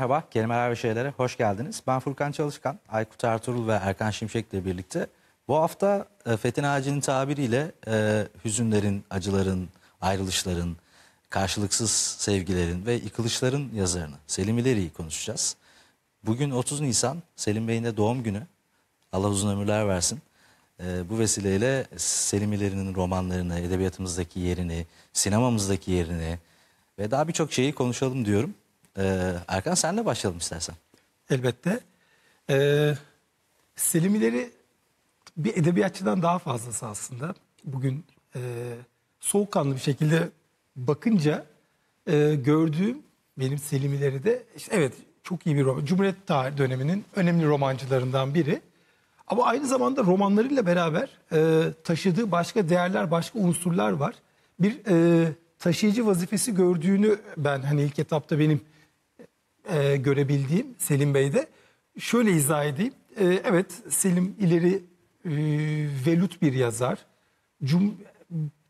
Merhaba, Kelimeler ve Şeylere hoş geldiniz. Ben Furkan Çalışkan, Aykut Ertuğrul ve Erkan Şimşek ile birlikte bu hafta e, Fethi Naci'nin tabiriyle e, hüzünlerin, acıların, ayrılışların, karşılıksız sevgilerin ve yıkılışların yazarını Selim İleri'yi konuşacağız. Bugün 30 Nisan, Selim Bey'in de doğum günü. Allah uzun ömürler versin. E, bu vesileyle Selim İleri'nin romanlarını, edebiyatımızdaki yerini, sinemamızdaki yerini ve daha birçok şeyi konuşalım diyorum. Ee, Erkan senle başlayalım istersen. Elbette. Ee, Selimileri bir edebiyatçıdan daha fazlası aslında. Bugün e, soğukkanlı bir şekilde bakınca e, gördüğüm benim Selimileri de işte evet çok iyi bir roman. Cumhuriyet tarih döneminin önemli romancılarından biri. Ama aynı zamanda romanlarıyla beraber e, taşıdığı başka değerler, başka unsurlar var. Bir e, taşıyıcı vazifesi gördüğünü ben hani ilk etapta benim e, görebildiğim Selim Bey'de. Şöyle izah edeyim. E, evet Selim ileri e, velut bir yazar. Cum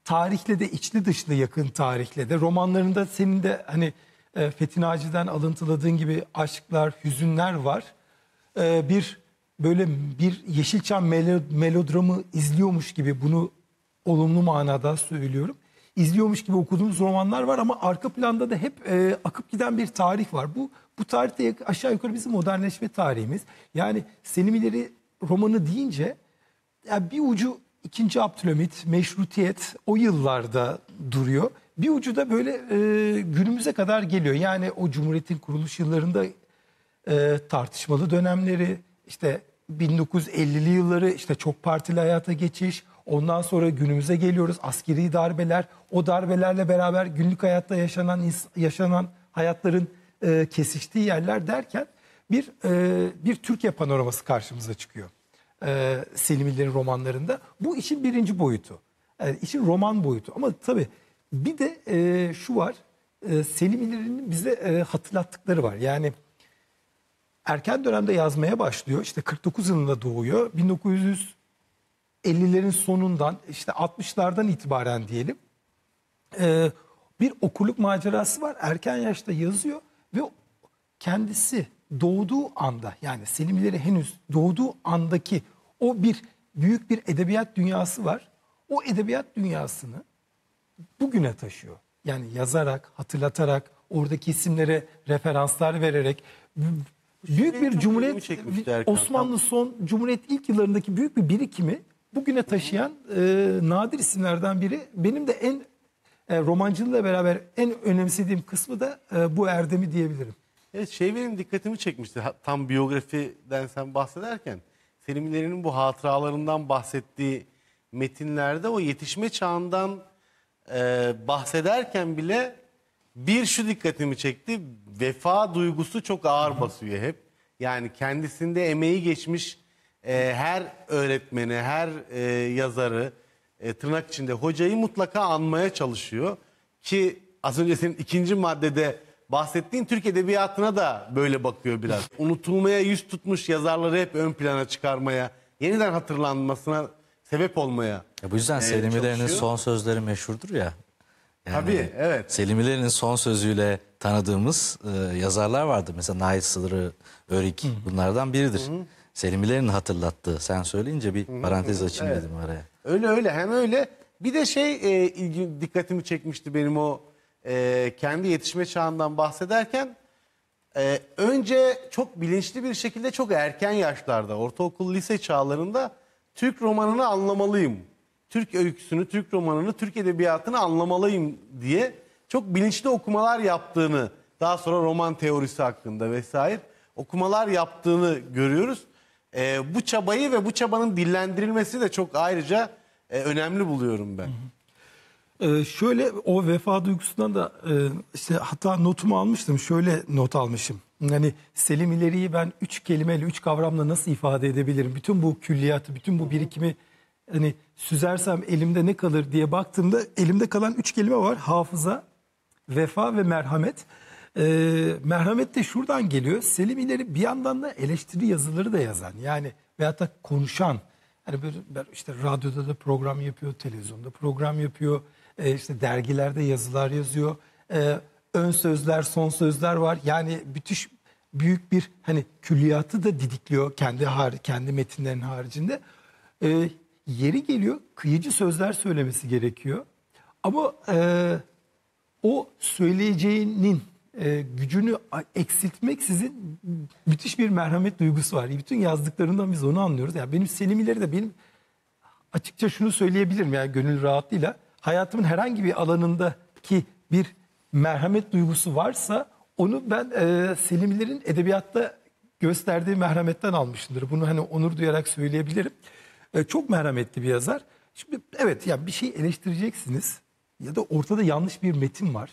tarihle de içli dışlı yakın tarihle de romanlarında senin de hani e, Fethi Naci'den alıntıladığın gibi aşklar, hüzünler var. E, bir böyle bir Yeşilçam melodramı izliyormuş gibi bunu olumlu manada söylüyorum izliyormuş gibi okuduğumuz romanlar var ama arka planda da hep e, akıp giden bir tarih var. Bu bu tarihte aşağı yukarı bizim modernleşme tarihimiz. Yani Senimileri romanı deyince yani bir ucu 2. Abdülhamit, meşrutiyet o yıllarda duruyor. Bir ucu da böyle e, günümüze kadar geliyor. Yani o Cumhuriyet'in kuruluş yıllarında e, tartışmalı dönemleri, işte 1950'li yılları, işte çok partili hayata geçiş, Ondan sonra günümüze geliyoruz. Askeri darbeler, o darbelerle beraber günlük hayatta yaşanan yaşanan hayatların e, kesiştiği yerler derken bir e, bir Türkiye panoraması karşımıza çıkıyor. E, Selim İller'in romanlarında. Bu işin birinci boyutu. E, işin roman boyutu. Ama tabi bir de e, şu var. E, Selim İller'in bize e, hatırlattıkları var. Yani erken dönemde yazmaya başlıyor. İşte 49 yılında doğuyor. 1900 50'lerin sonundan işte 60'lardan itibaren diyelim e, bir okurluk macerası var. Erken yaşta yazıyor ve kendisi doğduğu anda yani Selimleri henüz doğduğu andaki o bir büyük bir edebiyat dünyası var. O edebiyat dünyasını bugüne taşıyor. Yani yazarak, hatırlatarak, oradaki isimlere referanslar vererek büyük bir cumhuriyet Osmanlı son cumhuriyet ilk yıllarındaki büyük bir birikimi bugüne taşıyan e, nadir isimlerden biri. Benim de en e, romancılığıyla beraber en önemsediğim kısmı da e, bu erdemi diyebilirim. Evet şey benim dikkatimi çekmişti tam biyografiden sen bahsederken. Selim İleri'nin bu hatıralarından bahsettiği metinlerde o yetişme çağından e, bahsederken bile bir şu dikkatimi çekti. Vefa duygusu çok ağır basıyor hep. Yani kendisinde emeği geçmiş e, her öğretmeni, her e, yazarı e, tırnak içinde hocayı mutlaka anmaya çalışıyor. Ki az önce senin ikinci maddede bahsettiğin Türk Edebiyatı'na da böyle bakıyor biraz. Unutulmaya yüz tutmuş yazarları hep ön plana çıkarmaya, yeniden hatırlanmasına sebep olmaya. Ya bu yüzden e, Selimilerin son sözleri meşhurdur ya. Yani Tabii evet. Selimilerin son sözüyle tanıdığımız e, yazarlar vardı. Mesela Nait Sılırı, Örik bunlardan biridir. Hı. Selimilerin hatırlattığı. Sen söyleyince bir parantez açayım evet. dedim araya. Öyle öyle hem öyle. Bir de şey e, ilgi, dikkatimi çekmişti benim o e, kendi yetişme çağından bahsederken. E, önce çok bilinçli bir şekilde çok erken yaşlarda ortaokul lise çağlarında Türk romanını anlamalıyım. Türk öyküsünü, Türk romanını, Türk edebiyatını anlamalıyım diye çok bilinçli okumalar yaptığını, daha sonra roman teorisi hakkında vesaire okumalar yaptığını görüyoruz. E, bu çabayı ve bu çabanın dillendirilmesi de çok ayrıca e, önemli buluyorum ben. Ee, şöyle o vefa duygusundan da e, işte hatta notumu almıştım. Şöyle not almışım. Yani Selim İleri'yi ben üç kelimeyle, üç kavramla nasıl ifade edebilirim? Bütün bu külliyatı, bütün bu birikimi hani süzersem elimde ne kalır diye baktığımda elimde kalan üç kelime var. Hafıza, vefa ve merhamet. E, merhamet de şuradan geliyor. Selim İleri bir yandan da eleştiri yazıları da yazan yani veyahut da konuşan. Hani böyle işte radyoda da program yapıyor, televizyonda program yapıyor, e, işte dergilerde yazılar yazıyor. E, ön sözler, son sözler var. Yani müthiş büyük bir hani külliyatı da didikliyor kendi har kendi metinlerin haricinde. E, yeri geliyor kıyıcı sözler söylemesi gerekiyor. Ama e, o söyleyeceğinin e, gücünü eksiltmek sizin müthiş bir merhamet duygusu var. Bütün yazdıklarından biz onu anlıyoruz. Yani benim Selimileri de benim açıkça şunu söyleyebilirim yani gönül rahatlığıyla hayatımın herhangi bir alanındaki bir merhamet duygusu varsa onu ben e, Selimilerin edebiyatta gösterdiği merhametten almışımdır. Bunu hani onur duyarak söyleyebilirim. E, çok merhametli bir yazar. Şimdi evet ya yani bir şey eleştireceksiniz ya da ortada yanlış bir metin var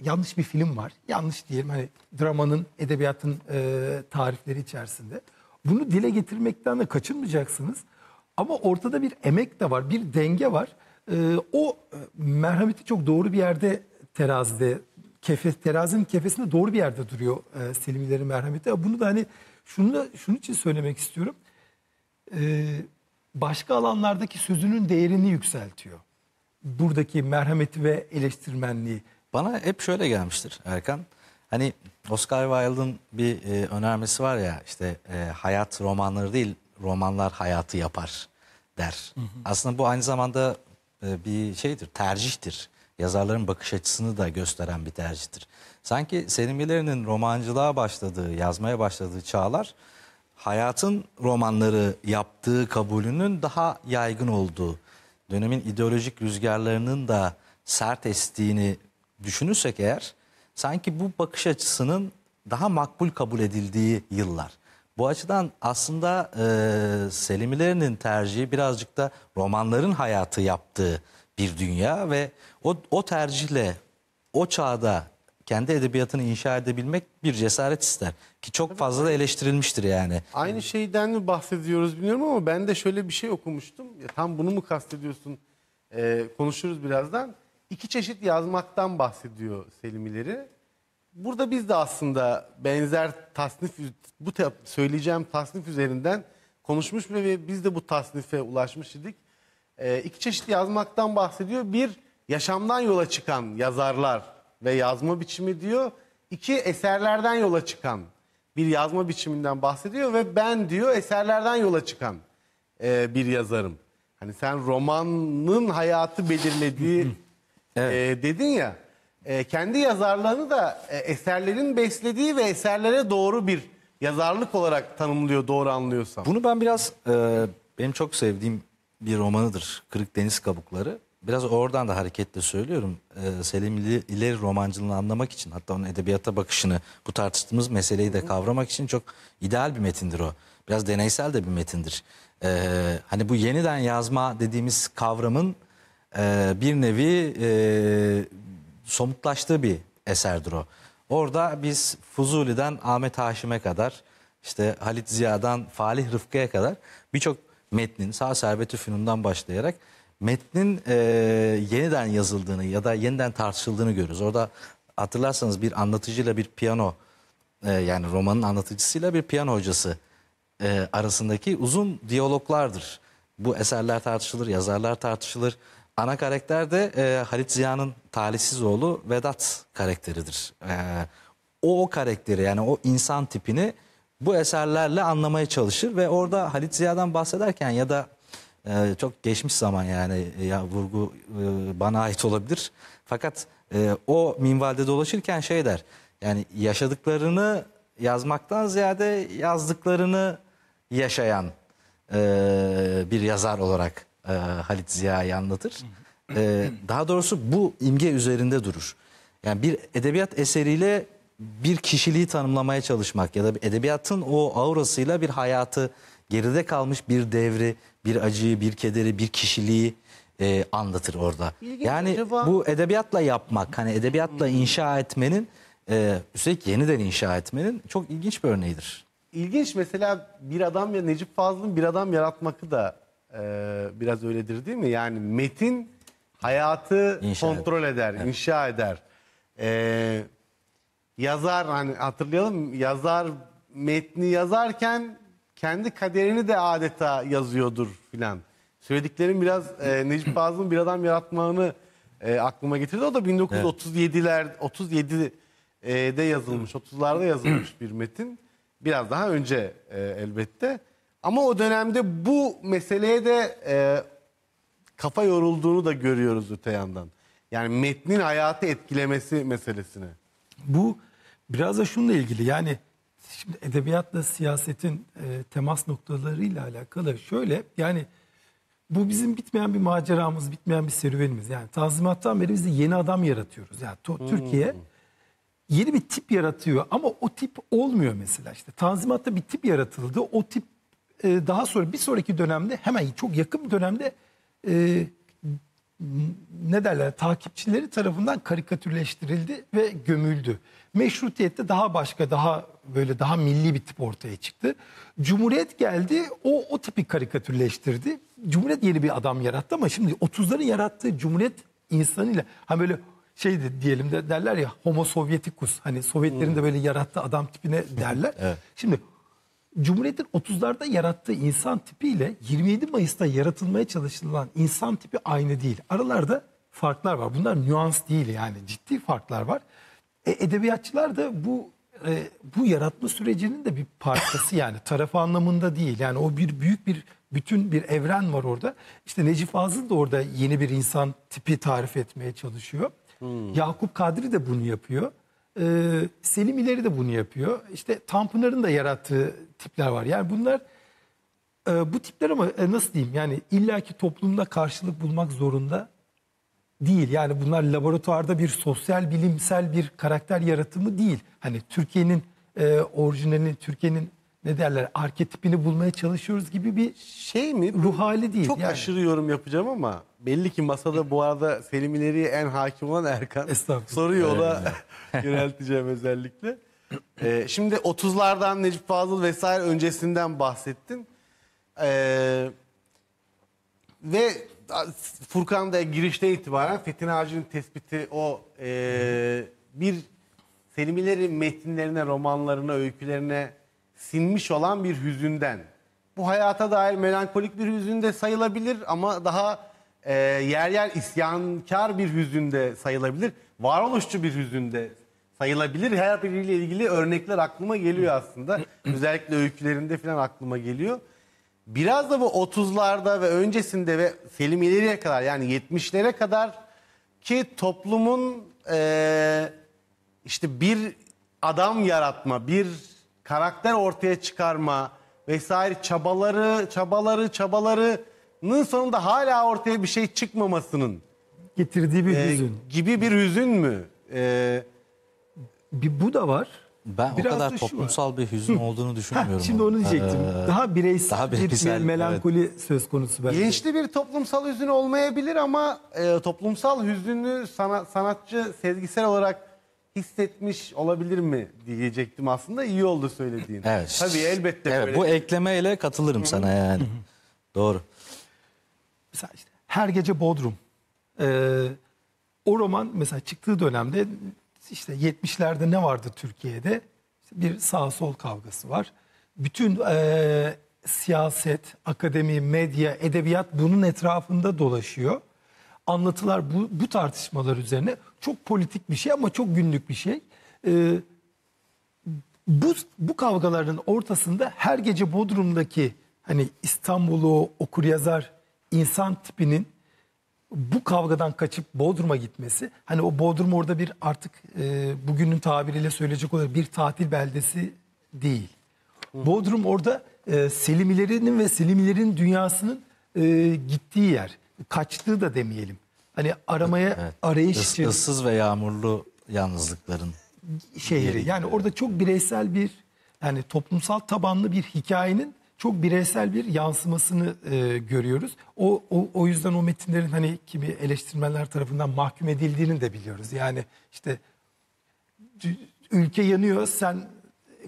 yanlış bir film var. Yanlış diyelim hani dramanın, edebiyatın e, tarifleri içerisinde. Bunu dile getirmekten de kaçınmayacaksınız. Ama ortada bir emek de var, bir denge var. E, o e, merhameti çok doğru bir yerde terazide, kefe, terazinin kefesinde doğru bir yerde duruyor e, Selim merhameti. Bunu da hani şunu, da, şunun için söylemek istiyorum. E, başka alanlardaki sözünün değerini yükseltiyor. Buradaki merhameti ve eleştirmenliği. Bana hep şöyle gelmiştir Erkan. Hani Oscar Wilde'ın bir e, önermesi var ya işte e, hayat romanları değil romanlar hayatı yapar der. Hı hı. Aslında bu aynı zamanda e, bir şeydir tercihtir. Yazarların bakış açısını da gösteren bir tercihtir. Sanki Selim Yeleri'nin romancılığa başladığı, yazmaya başladığı çağlar hayatın romanları yaptığı kabulünün daha yaygın olduğu, dönemin ideolojik rüzgarlarının da sert estiğini düşünürsek eğer sanki bu bakış açısının daha makbul kabul edildiği yıllar. Bu açıdan aslında e, Selimilerinin tercihi birazcık da romanların hayatı yaptığı bir dünya ve o, o tercihle o çağda kendi edebiyatını inşa edebilmek bir cesaret ister. Ki çok fazla da eleştirilmiştir yani. Aynı şeyden mi bahsediyoruz bilmiyorum ama ben de şöyle bir şey okumuştum. Ya, tam bunu mu kastediyorsun e, konuşuruz birazdan iki çeşit yazmaktan bahsediyor Selim İleri. Burada biz de aslında benzer tasnif, bu te- söyleyeceğim tasnif üzerinden konuşmuş ve biz de bu tasnife ulaşmış idik. Ee, iki çeşit yazmaktan bahsediyor. Bir, yaşamdan yola çıkan yazarlar ve yazma biçimi diyor. İki, eserlerden yola çıkan bir yazma biçiminden bahsediyor ve ben diyor eserlerden yola çıkan e, bir yazarım. Hani sen romanın hayatı belirlediği Evet. E, dedin ya e, kendi yazarlığını da e, eserlerin beslediği ve eserlere doğru bir yazarlık olarak tanımlıyor doğru anlıyorsam. Bunu ben biraz e, benim çok sevdiğim bir romanıdır Kırık Deniz Kabukları. Biraz oradan da hareketle söylüyorum. E, Selim İleri romancılığını anlamak için hatta onun edebiyata bakışını bu tartıştığımız meseleyi de kavramak için çok ideal bir metindir o. Biraz deneysel de bir metindir. E, hani bu yeniden yazma dediğimiz kavramın ee, bir nevi e, somutlaştığı bir eserdir o. Orada biz Fuzuli'den Ahmet Haşim'e kadar işte Halit Ziya'dan Falih Rıfkı'ya kadar birçok metnin sağ serveti fünundan başlayarak metnin e, yeniden yazıldığını ya da yeniden tartışıldığını görürüz. Orada hatırlarsanız bir anlatıcıyla bir piyano e, yani romanın anlatıcısıyla bir piyano hocası e, arasındaki uzun diyaloglardır. Bu eserler tartışılır, yazarlar tartışılır. Ana karakter de e, Halit Ziya'nın talihsiz oğlu Vedat karakteridir. E, o, o karakteri yani o insan tipini bu eserlerle anlamaya çalışır ve orada Halit Ziya'dan bahsederken ya da e, çok geçmiş zaman yani e, ya vurgu e, bana ait olabilir. Fakat e, o minvalde dolaşırken şey der yani yaşadıklarını yazmaktan ziyade yazdıklarını yaşayan e, bir yazar olarak e, Halit Ziya'yı anlatır. E, daha doğrusu bu imge üzerinde durur. Yani bir edebiyat eseriyle bir kişiliği tanımlamaya çalışmak ya da edebiyatın o aurasıyla bir hayatı, geride kalmış bir devri, bir acıyı, bir kederi, bir kişiliği e, anlatır orada. İlginç, yani acaba... bu edebiyatla yapmak, hani edebiyatla inşa etmenin, e, üstelik yeniden inşa etmenin çok ilginç bir örneğidir. İlginç mesela bir adam ya Necip Fazıl'ın bir adam yaratmakı da ee, biraz öyledir değil mi? Yani metin hayatı İnşa kontrol eder, inşa eder. Ee, yazar hani hatırlayalım yazar metni yazarken kendi kaderini de adeta yazıyordur filan. Söylediklerim biraz e, Necip Fazıl'ın bir adam yaratmağını e, aklıma getirdi. O da 1937'ler 37 e, de yazılmış, 30'larda yazılmış bir metin. Biraz daha önce e, elbette. Ama o dönemde bu meseleye de e, kafa yorulduğunu da görüyoruz öte yandan. Yani metnin hayatı etkilemesi meselesine. Bu biraz da şununla ilgili yani şimdi edebiyatla siyasetin e, temas noktalarıyla alakalı şöyle yani bu bizim bitmeyen bir maceramız, bitmeyen bir serüvenimiz. Yani tanzimattan beri biz de yeni adam yaratıyoruz. Yani to, hmm. Türkiye yeni bir tip yaratıyor ama o tip olmuyor mesela işte. Tanzimatta bir tip yaratıldı. O tip ee, daha sonra bir sonraki dönemde hemen çok yakın bir dönemde e, ne derler takipçileri tarafından karikatürleştirildi ve gömüldü. Meşrutiyette daha başka daha böyle daha milli bir tip ortaya çıktı. Cumhuriyet geldi o o tipi karikatürleştirdi. Cumhuriyet yeni bir adam yarattı ama şimdi 30'ların yarattığı Cumhuriyet insanıyla hani böyle şey de diyelim de derler ya homo sovyetikus hani Sovyetlerin hmm. de böyle yarattığı adam tipine derler. evet. Şimdi Cumhuriyet'in 30'larda yarattığı insan tipiyle 27 Mayıs'ta yaratılmaya çalışılan insan tipi aynı değil. Aralarda farklar var. Bunlar nüans değil yani ciddi farklar var. E, edebiyatçılar da bu e, bu yaratma sürecinin de bir parçası yani tarafı anlamında değil. Yani o bir büyük bir bütün bir evren var orada. İşte Necip Fazıl da orada yeni bir insan tipi tarif etmeye çalışıyor. Hmm. Yakup Kadri de bunu yapıyor. Ee, Selim İleri de bunu yapıyor. İşte Tanpınar'ın da yarattığı tipler var. Yani bunlar e, bu tipler ama e, nasıl diyeyim yani illaki toplumda karşılık bulmak zorunda değil. Yani bunlar laboratuvarda bir sosyal bilimsel bir karakter yaratımı değil. Hani Türkiye'nin e, orijinalini, Türkiye'nin ne derler arketipini bulmaya çalışıyoruz gibi bir şey mi? Ruh hali değil. Çok yani. aşırı yorum yapacağım ama belli ki masada bu arada Selim İleri'ye en hakim olan Erkan. Soruyu ona yönelteceğim özellikle. Ee, şimdi 30'lardan Necip Fazıl vesaire öncesinden bahsettin. Ee, ve Furkan da girişte itibaren Fethin ağacının tespiti o e, bir Selim İleri metinlerine, romanlarına, öykülerine sinmiş olan bir hüzünden. Bu hayata dair melankolik bir hüzünde sayılabilir ama daha e, yer yer isyankar bir hüzünde sayılabilir. Varoluşçu bir hüzünde sayılabilir. Her biriyle ilgili örnekler aklıma geliyor aslında. Özellikle öykülerinde falan aklıma geliyor. Biraz da bu 30'larda ve öncesinde ve Selim ileriye kadar yani 70'lere kadar ki toplumun e, işte bir adam yaratma, bir karakter ortaya çıkarma vesaire çabaları, çabaları, çabalarının sonunda hala ortaya bir şey çıkmamasının getirdiği bir e, hüzün. Gibi bir hüzün mü? E, bir bu da var. Ben Biraz o kadar toplumsal var. bir hüzün olduğunu düşünmüyorum. ha, şimdi onu diyecektim. Ee, daha bireysel, daha bireysel bir melankoli evet. söz konusu belki. Gençli bir toplumsal hüzün olmayabilir ama e, toplumsal hüzünü sana, sanatçı sezgisel olarak hissetmiş olabilir mi diyecektim aslında. İyi oldu söylediğin. Evet. Tabii elbette evet, böyle. Bu eklemeyle katılırım sana yani. Doğru. Mesela işte Her Gece Bodrum. Ee, o roman mesela çıktığı dönemde işte 70'lerde ne vardı Türkiye'de? İşte bir sağ sol kavgası var. Bütün e, siyaset, akademi, medya, edebiyat bunun etrafında dolaşıyor anlatılar bu, bu tartışmalar üzerine çok politik bir şey ama çok günlük bir şey. Ee, bu, bu kavgaların ortasında her gece Bodrum'daki hani İstanbul'u okur yazar insan tipinin bu kavgadan kaçıp Bodrum'a gitmesi hani o Bodrum orada bir artık e, bugünün tabiriyle söyleyecek olarak bir tatil beldesi değil. Bodrum orada e, Selimilerin ve Selimilerin dünyasının e, gittiği yer. Kaçtığı da demeyelim. Hani aramaya evet. arayış Is, için... Issız ve yağmurlu yalnızlıkların şehri. Yeri. Yani orada çok bireysel bir yani toplumsal tabanlı bir hikayenin çok bireysel bir yansımasını e, görüyoruz. O, o o yüzden o metinlerin hani kimi eleştirmenler tarafından mahkum edildiğini de biliyoruz. Yani işte ülke yanıyor sen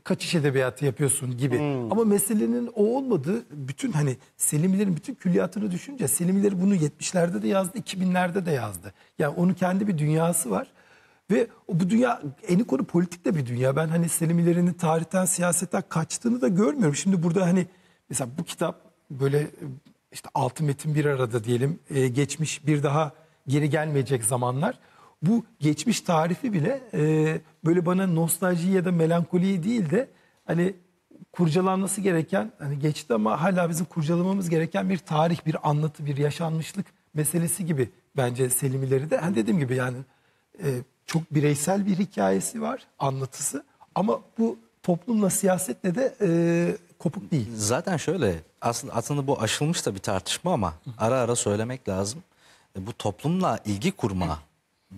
kaçış edebiyatı yapıyorsun gibi. Hmm. Ama meselenin o olmadığı bütün hani Selimilerin bütün külliyatını düşünce Selimileri bunu 70'lerde de yazdı, 2000'lerde de yazdı. Yani onun kendi bir dünyası var. Ve bu dünya eni konu politik de bir dünya. Ben hani Selimilerin tarihten siyasetten kaçtığını da görmüyorum. Şimdi burada hani mesela bu kitap böyle işte altı metin bir arada diyelim e, geçmiş bir daha geri gelmeyecek zamanlar bu geçmiş tarifi bile e, böyle bana nostalji ya da melankoliyi değil de hani kurcalanması gereken hani geçti ama hala bizim kurcalamamız gereken bir tarih, bir anlatı, bir yaşanmışlık meselesi gibi bence Selimileri de. Hani dediğim gibi yani e, çok bireysel bir hikayesi var, anlatısı ama bu toplumla siyasetle de e, kopuk değil. Zaten şöyle aslında aslında bu aşılmış da bir tartışma ama ara ara söylemek lazım. E, bu toplumla ilgi kurma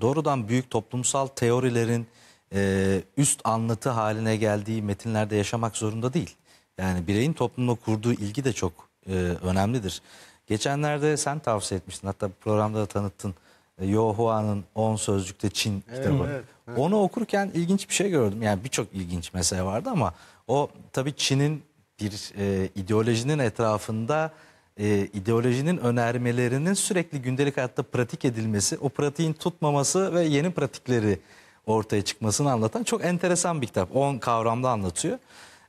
doğrudan büyük toplumsal teorilerin e, üst anlatı haline geldiği metinlerde yaşamak zorunda değil. Yani bireyin toplumla kurduğu ilgi de çok e, önemlidir. Geçenlerde sen tavsiye etmiştin hatta programda da tanıttın. E, Yohua'nın 10 Sözcükte Çin evet, kitabı. Evet, evet. Onu okurken ilginç bir şey gördüm. Yani birçok ilginç mesele vardı ama o tabii Çin'in bir e, ideolojinin etrafında e, ideolojinin önermelerinin sürekli gündelik hayatta pratik edilmesi, o pratiğin tutmaması ve yeni pratikleri ortaya çıkmasını anlatan çok enteresan bir kitap. 10 kavramda anlatıyor.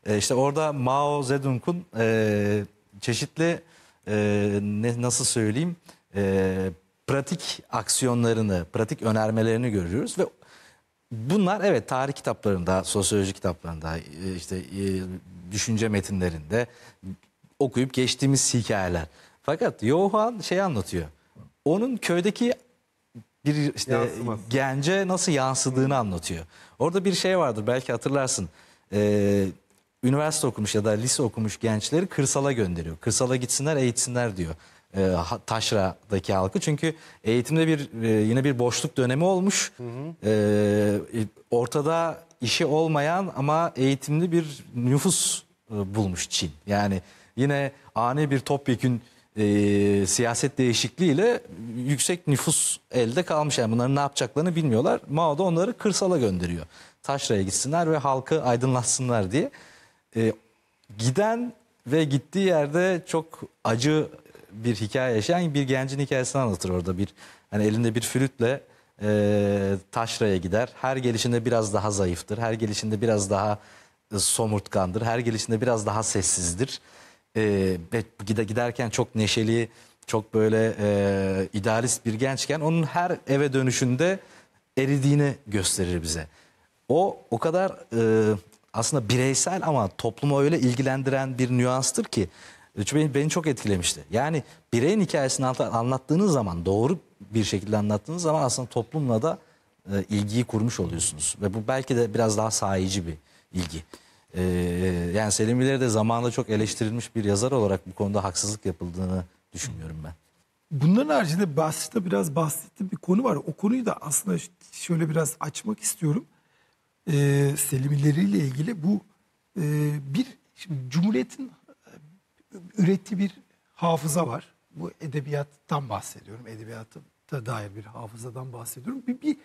E, işte orada Mao Zedong'un e, çeşitli e, ne, nasıl söyleyeyim e, pratik aksiyonlarını, pratik önermelerini görüyoruz ve bunlar evet tarih kitaplarında, sosyoloji kitaplarında, e, işte e, düşünce metinlerinde okuyup geçtiğimiz hikayeler. Fakat Johan şey anlatıyor. Onun köydeki bir işte Yansımaz. gence nasıl yansıdığını Hı. anlatıyor. Orada bir şey vardır belki hatırlarsın. Ee, üniversite okumuş ya da lise okumuş gençleri kırsala gönderiyor. Kırsala gitsinler eğitsinler diyor. E, taşra'daki halkı. Çünkü eğitimde bir e, yine bir boşluk dönemi olmuş. Hı ee, e, ortada işi olmayan ama eğitimli bir nüfus e, bulmuş Çin. Yani yine ani bir topyekün e, siyaset değişikliğiyle yüksek nüfus elde kalmış. Yani bunların ne yapacaklarını bilmiyorlar. Mao da onları kırsala gönderiyor. Taşra'ya gitsinler ve halkı aydınlatsınlar diye. E, giden ve gittiği yerde çok acı bir hikaye yaşayan bir gencin hikayesini anlatır orada. Bir hani elinde bir flütle e, taşraya gider. Her gelişinde biraz daha zayıftır. Her gelişinde biraz daha e, somurtkandır. Her gelişinde biraz daha sessizdir e, giderken çok neşeli, çok böyle e, idealist bir gençken onun her eve dönüşünde eridiğini gösterir bize. O o kadar e, aslında bireysel ama toplumu öyle ilgilendiren bir nüanstır ki e, beni, beni çok etkilemişti. Yani bireyin hikayesini anlattığınız zaman doğru bir şekilde anlattığınız zaman aslında toplumla da e, ilgiyi kurmuş oluyorsunuz. Ve bu belki de biraz daha sahici bir ilgi. Ee, yani Selim İleri de zamanında çok eleştirilmiş bir yazar olarak bu konuda haksızlık yapıldığını düşünüyorum ben. Bunların haricinde Basri'de biraz bahsettiğim bir konu var. O konuyu da aslında şöyle biraz açmak istiyorum. Ee, Selim ile ilgili bu e, bir şimdi Cumhuriyet'in e, ürettiği bir hafıza var. Bu edebiyattan bahsediyorum. Edebiyata dair bir hafızadan bahsediyorum. Bir, bir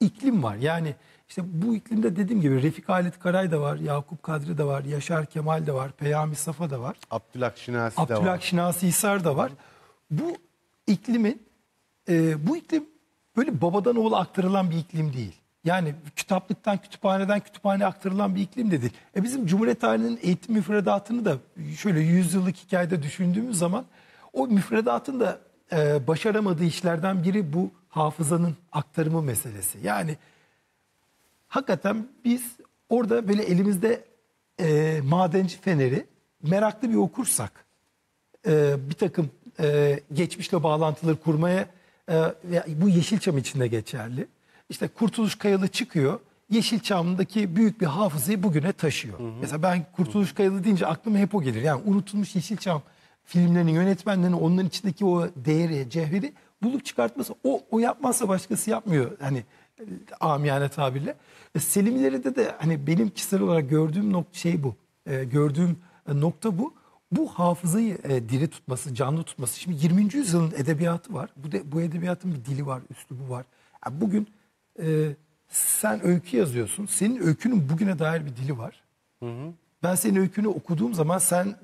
iklim var. Yani işte bu iklimde dediğim gibi Refik Halit Karay da var, Yakup Kadri de var, Yaşar Kemal de var, Peyami Safa da var. Abdülhak Şinasi de var. Abdülhak Şinasi Hisar da var. Bu iklimin, e, bu iklim böyle babadan oğula aktarılan bir iklim değil. Yani kitaplıktan, kütüphaneden kütüphane aktarılan bir iklim dedi. E bizim Cumhuriyet halinin eğitim müfredatını da şöyle yüzyıllık hikayede düşündüğümüz zaman o müfredatın da e, başaramadığı işlerden biri bu hafızanın aktarımı meselesi. Yani hakikaten biz orada böyle elimizde e, madenci feneri meraklı bir okursak e, bir takım e, geçmişle bağlantıları kurmaya e, bu Yeşilçam içinde geçerli. İşte Kurtuluş Kayalı çıkıyor. Yeşilçam'daki büyük bir hafızayı bugüne taşıyor. Hı hı. Mesela ben Kurtuluş Kayalı deyince aklıma hep o gelir. Yani unutulmuş Yeşilçam filmlerinin yönetmenlerinin onların içindeki o değeri, cevheri bulup çıkartması o, o yapmazsa başkası yapmıyor. Hani e, amiyane tabirle. E, de de hani benim kişisel olarak gördüğüm nokta şey bu. E, gördüğüm e, nokta bu. Bu hafızayı e, diri tutması, canlı tutması. Şimdi 20. yüzyılın edebiyatı var. Bu, de, bu edebiyatın bir dili var, üslubu var. Yani bugün e, sen öykü yazıyorsun. Senin öykünün bugüne dair bir dili var. Hı hı. Ben senin öykünü okuduğum zaman sen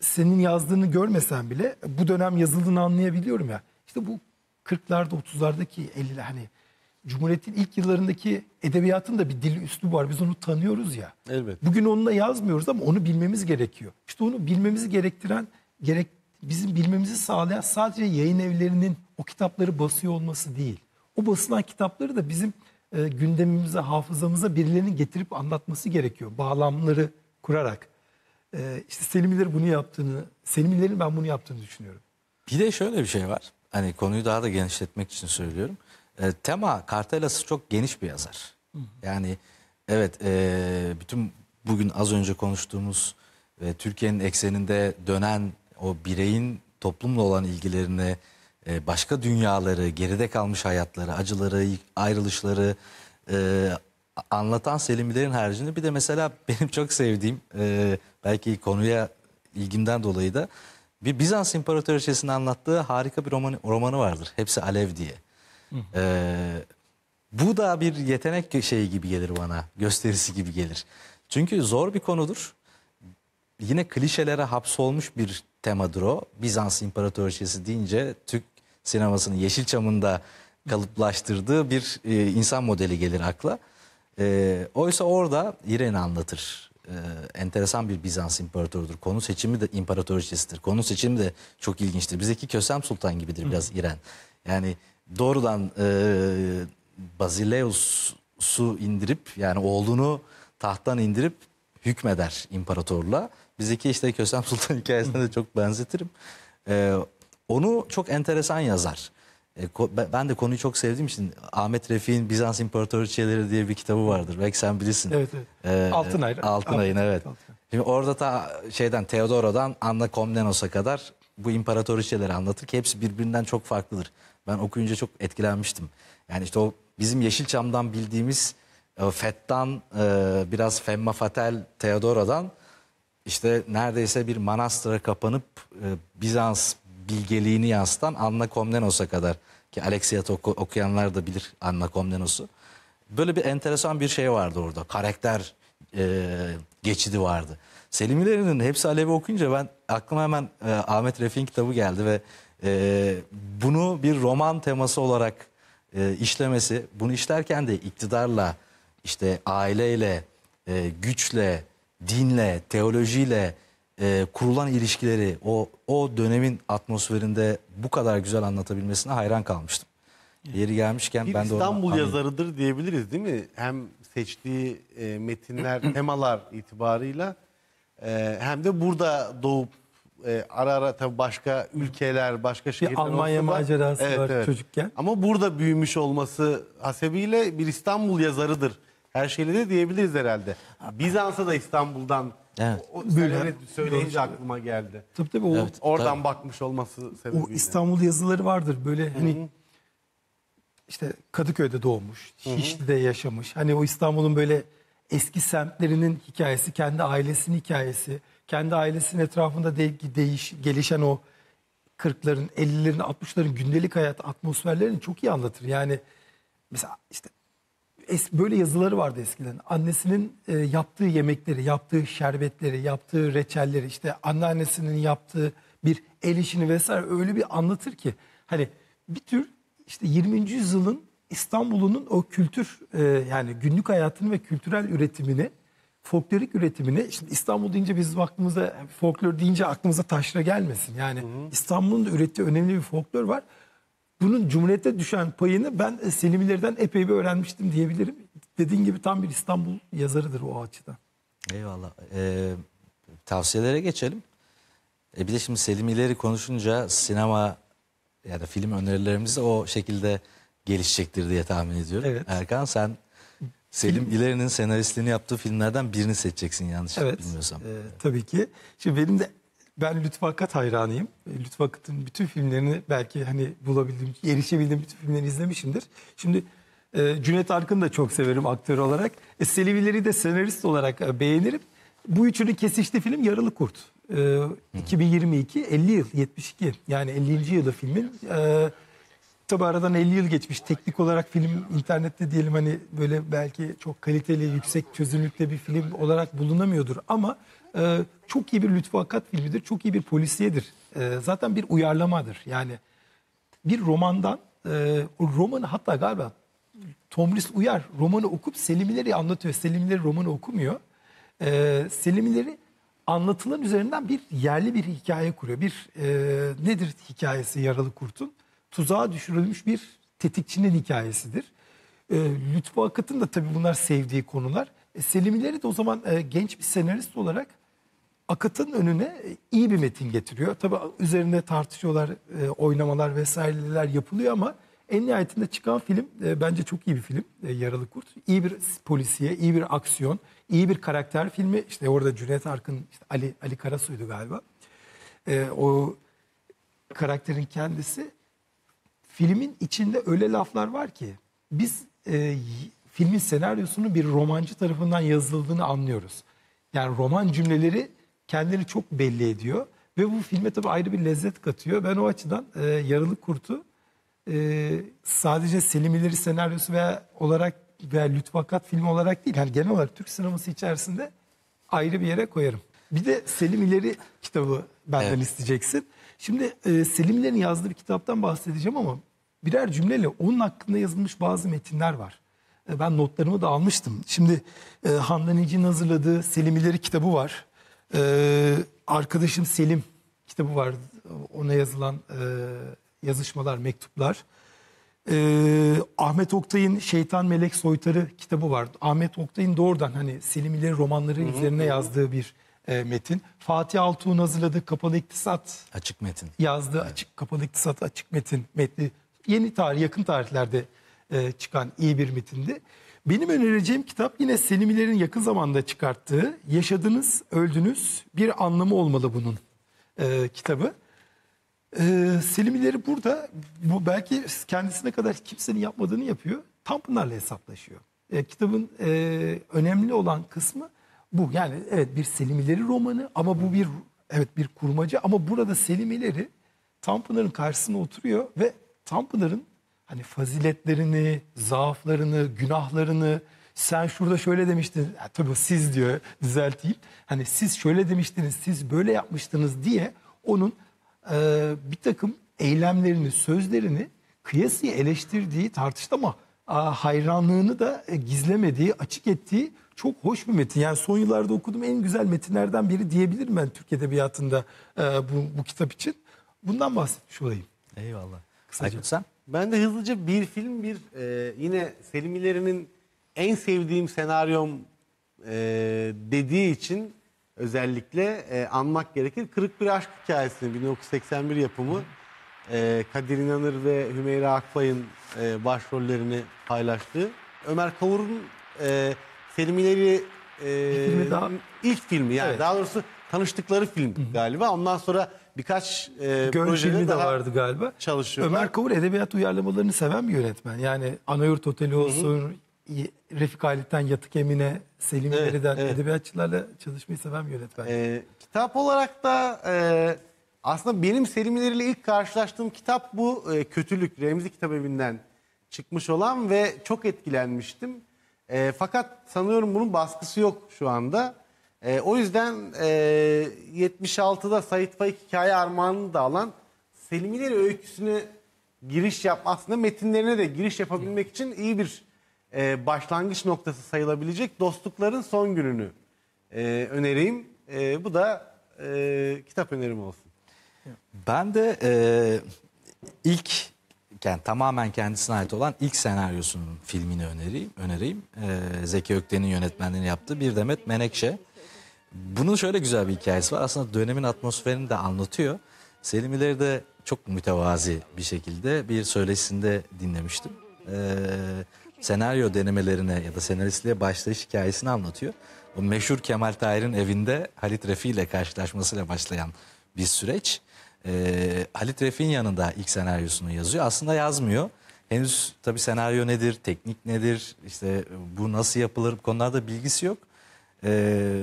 senin yazdığını görmesen bile bu dönem yazıldığını anlayabiliyorum ya. İşte bu 40'larda 30'lardaki 50'ler hani Cumhuriyet'in ilk yıllarındaki edebiyatın da bir dil üstü var. Biz onu tanıyoruz ya. Evet. Bugün onunla yazmıyoruz ama onu bilmemiz gerekiyor. İşte onu bilmemizi gerektiren, gerek, bizim bilmemizi sağlayan sadece yayın evlerinin o kitapları basıyor olması değil. O basılan kitapları da bizim e, gündemimize, hafızamıza birilerinin getirip anlatması gerekiyor. Bağlamları kurarak. E, işte Selim bunu yaptığını, Selimilerin ben bunu yaptığını düşünüyorum. Bir de şöyle bir şey var hani konuyu daha da genişletmek için söylüyorum. E, tema Kartelas'ı çok geniş bir yazar. Yani evet e, bütün bugün az önce konuştuğumuz e, Türkiye'nin ekseninde dönen o bireyin toplumla olan ilgilerini, e, başka dünyaları, geride kalmış hayatları, acıları, ayrılışları e, anlatan Selim Biler'in haricinde bir de mesela benim çok sevdiğim e, belki konuya ilgimden dolayı da bir Bizans İmparatoriçesi'nin anlattığı harika bir roman, romanı vardır. Hepsi Alev diye. Hı. Ee, bu da bir yetenek şeyi gibi gelir bana. Gösterisi gibi gelir. Çünkü zor bir konudur. Yine klişelere hapsolmuş bir temadır o. Bizans İmparatoriçesi deyince Türk sinemasının Yeşilçam'ında kalıplaştırdığı bir e, insan modeli gelir akla. E, oysa orada İren anlatır e, enteresan bir Bizans imparatorudur. Konu seçimi de imparatorçesidir. Konu seçimi de çok ilginçtir. Bizdeki Kösem Sultan gibidir biraz Hı. İren. Yani doğrudan e, Basileus'u indirip yani oğlunu tahttan indirip hükmeder imparatorla. Bizdeki işte Kösem Sultan hikayesine de çok benzetirim. E, onu çok enteresan yazar. E, ben de konuyu çok sevdiğim için Ahmet Refik'in Bizans İmparatoriçeleri diye bir kitabı vardır. Belki sen bilirsin. Evet, evet. Ee, Altınay. Altınay'ın Altın, evet. Altınay. Şimdi orada ta şeyden Teodoro'dan Anna Komnenos'a kadar bu imparatoriçeleri anlatır ki hepsi birbirinden çok farklıdır. Ben okuyunca çok etkilenmiştim. Yani işte o bizim Yeşilçam'dan bildiğimiz e, Fettan, e, biraz Femma Fatel Teodoro'dan işte neredeyse bir manastıra kapanıp e, Bizans bilgeliğini yansıtan Anna Komnenos'a kadar ki Alexiad oku, okuyanlar da bilir Anna Komnenos'u. Böyle bir enteresan bir şey vardı orada. Karakter e, geçidi vardı. Selimilerinin hepsi Alevi okuyunca ben aklıma hemen e, Ahmet Refik'in kitabı geldi ve e, bunu bir roman teması olarak e, işlemesi, bunu işlerken de iktidarla, işte aileyle, e, güçle, dinle, teolojiyle, e, kurulan ilişkileri o o dönemin atmosferinde bu kadar güzel anlatabilmesine hayran kalmıştım. Yeri gelmişken Bir ben de İstanbul yazarıdır diyebiliriz değil mi? Hem seçtiği e, metinler, temalar itibarıyla e, hem de burada doğup e, ara ara tabii başka ülkeler, başka şehirler Bir Almanya olsa da- macerası var çocukken. Ama burada büyümüş olması hasebiyle bir İstanbul yazarıdır. Her şeyle de diyebiliriz herhalde. Bizans'a da İstanbul'dan Evet. O, Böyle öyle söyleyince aklıma geldi. Tabii tabii. O, Oradan tabii. bakmış olması sebebiyle. o İstanbul yazıları vardır. Böyle hani işte Kadıköy'de doğmuş, Şişli'de yaşamış. Hani o İstanbul'un böyle eski semtlerinin hikayesi, kendi ailesinin hikayesi, kendi ailesinin etrafında de- değiş, gelişen o 40'ların, 50'lerin, 60'ların gündelik hayat atmosferlerini çok iyi anlatır. Yani mesela işte es, böyle yazıları vardı eskiden. Annesinin e, yaptığı yemekleri, yaptığı şerbetleri, yaptığı reçelleri, işte anneannesinin yaptığı bir el işini vesaire öyle bir anlatır ki hani bir tür işte 20. yüzyılın İstanbul'unun o kültür e, yani günlük hayatını ve kültürel üretimini folklorik üretimini şimdi İstanbul deyince biz aklımıza folklor deyince aklımıza taşra gelmesin. Yani İstanbul'un da ürettiği önemli bir folklor var bunun Cumhuriyet'e düşen payını ben Selim Selimilerden epey bir öğrenmiştim diyebilirim. Dediğin gibi tam bir İstanbul yazarıdır o açıdan. Eyvallah. Ee, tavsiyelere geçelim. E bir de şimdi Selim İleri konuşunca sinema ya da film önerilerimiz o şekilde gelişecektir diye tahmin ediyorum. Evet. Erkan sen Selim film... senaristliğini yaptığı filmlerden birini seçeceksin yanlış evet, bilmiyorsam. E, tabii ki. Şimdi benim de ben Lütfakat hayranıyım. E, Lütfakat'ın bütün filmlerini belki hani bulabildiğim, erişebildiğim bütün filmlerini izlemişimdir. Şimdi e, Cüneyt Arkın da çok severim aktör olarak. E, Selevileri de senarist olarak e, beğenirim. Bu üçünün kesiştiği film Yaralı Kurt. E, 2022, 50 yıl, 72. Yani 50. yılı filmin. E, tabi aradan 50 yıl geçmiş. Teknik olarak film internette diyelim hani böyle belki çok kaliteli, yüksek çözünürlükte bir film olarak bulunamıyordur. Ama e, çok iyi bir lütfakat filmidir, çok iyi bir polisiyedir. E, zaten bir uyarlamadır. Yani bir romandan, e, o romanı hatta galiba Tomris Uyar romanı okup Selimileri anlatıyor. Selimileri romanı okumuyor. E, Selimileri anlatılan üzerinden bir yerli bir hikaye kuruyor. Bir e, nedir hikayesi Yaralı Kurt'un? Tuzağa düşürülmüş bir tetikçinin hikayesidir. E, Lütfü Akat'ın da tabii bunlar sevdiği konular. E, Selimileri de o zaman e, genç bir senarist olarak akıtın önüne e, iyi bir metin getiriyor. Tabii üzerinde tartışıyorlar, e, oynamalar vesaireler yapılıyor ama en nihayetinde çıkan film e, bence çok iyi bir film e, Yaralı Kurt. İyi bir polisiye, iyi bir aksiyon, iyi bir karakter filmi. İşte orada Cüneyt Arkın, işte Ali Ali Karasu'ydu galiba. E, o karakterin kendisi filmin içinde öyle laflar var ki biz e, filmin senaryosunun bir romancı tarafından yazıldığını anlıyoruz. Yani roman cümleleri kendini çok belli ediyor. Ve bu filme tabii ayrı bir lezzet katıyor. Ben o açıdan e, Yaralı Kurt'u e, sadece Selim İleri senaryosu veya olarak veya Lütfakat filmi olarak değil. Yani genel olarak Türk sineması içerisinde ayrı bir yere koyarım. Bir de Selim İleri kitabı benden evet. isteyeceksin. Şimdi e, Selim İleri'nin yazdığı bir kitaptan bahsedeceğim ama birer cümleyle onun hakkında yazılmış bazı metinler var. E, ben notlarımı da almıştım. Şimdi e, Handan İnci'nin hazırladığı Selim İleri kitabı var. Ee, arkadaşım Selim kitabı var. Ona yazılan e, yazışmalar, mektuplar. Ee, Ahmet Oktay'ın Şeytan Melek Soytarı kitabı var. Ahmet Oktay'ın doğrudan hani Selim İleri romanları hı hı. üzerine yazdığı bir e, metin. Fatih Altuğ'un hazırladığı Kapalı İktisat açık metin. Yazdığı evet. açık Kapalı İktisat açık metin metni. Yeni tarih, yakın tarihlerde e, çıkan iyi bir metindi. Benim önereceğim kitap yine Selimilerin yakın zamanda çıkarttığı Yaşadınız, Öldünüz Bir Anlamı Olmalı Bunun e, kitabı. E, Selimileri burada bu belki kendisine kadar kimsenin yapmadığını yapıyor. Tanpınar'la hesaplaşıyor. E, kitabın e, önemli olan kısmı bu. Yani evet bir Selimileri romanı ama bu bir evet bir kurmaca ama burada Selimileri Tanpınar'ın karşısına oturuyor ve Tanpınar'ın hani faziletlerini, zaaflarını, günahlarını sen şurada şöyle demiştin. tabii siz diyor düzelteyim. Hani siz şöyle demiştiniz, siz böyle yapmıştınız diye onun e, bir takım eylemlerini, sözlerini kıyasıya eleştirdiği, tartıştama a, hayranlığını da e, gizlemediği, açık ettiği çok hoş bir metin. Yani son yıllarda okuduğum en güzel metinlerden biri diyebilirim ben Türk Edebiyatı'nda e, bu, bu kitap için. Bundan bahsetmiş olayım. Eyvallah. Kısaca. Aykut sen? Ben de hızlıca bir film bir e, yine Selim İleri'nin en sevdiğim senaryom e, dediği için özellikle e, anmak gerekir. Kırık Bir Aşk Hikayesini 1981 yapımı e, Kadir İnanır ve Hümeyra Akbay'ın e, başrollerini paylaştığı. Ömer Kavur'un e, Selim İleri e, daha... ilk filmi yani evet. daha doğrusu tanıştıkları film galiba. Ondan sonra birkaç e, Gönül de vardı galiba. Çalışıyor. Ömer Kavur edebiyat uyarlamalarını seven bir yönetmen. Yani Anayurt Oteli olsun, Hı-hı. Refik Halit'ten Yatık Emine, Selim evet, Yeri'den evet. edebiyatçılarla çalışmayı seven bir yönetmen. E, kitap olarak da e, aslında benim Selim ile ilk karşılaştığım kitap bu e, Kötülük Remzi kitabevinden çıkmış olan ve çok etkilenmiştim. E, fakat sanıyorum bunun baskısı yok şu anda. E, o yüzden e, 76'da Sait Faik hikaye armağanını da alan Selim İleri öyküsünü giriş yap aslında metinlerine de giriş yapabilmek için iyi bir e, başlangıç noktası sayılabilecek dostlukların son gününü e, önereyim. E, bu da e, kitap önerim olsun. Ben de e, ilk yani tamamen kendisine ait olan ilk senaryosunun filmini önereyim. önereyim. E, Zeki Ökten'in yönetmenliğini yaptığı Bir Demet Menekşe. Bunun şöyle güzel bir hikayesi var. Aslında dönemin atmosferini de anlatıyor. Selim de çok mütevazi bir şekilde bir söylesinde dinlemiştim. Ee, senaryo denemelerine ya da senaristliğe başlayış hikayesini anlatıyor. O meşhur Kemal Tahir'in evinde Halit Refi ile karşılaşmasıyla başlayan bir süreç. Ee, Halit Refi'nin yanında ilk senaryosunu yazıyor. Aslında yazmıyor. Henüz tabii senaryo nedir, teknik nedir, işte bu nasıl yapılır konularda bilgisi yok. Ee,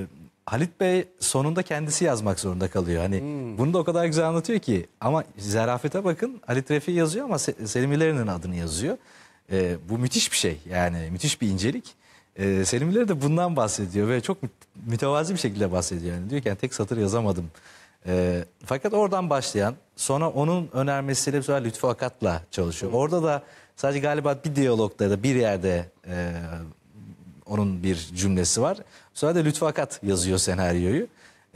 Halit Bey sonunda kendisi yazmak zorunda kalıyor. Hani hmm. bunu da o kadar güzel anlatıyor ki ama zarafete bakın Halit Refi yazıyor ama Se Selim İleri'nin adını yazıyor. Ee, bu müthiş bir şey yani müthiş bir incelik. Ee, Selim İleri de bundan bahsediyor ve çok mütevazi bir şekilde bahsediyor. Yani diyor ki yani tek satır yazamadım. Ee, fakat oradan başlayan sonra onun önermesiyle sonra Lütfü Akat'la çalışıyor. Hmm. Orada da sadece galiba bir diyalogda da bir yerde e, onun bir cümlesi var. Sonra da Lütfakat yazıyor senaryoyu.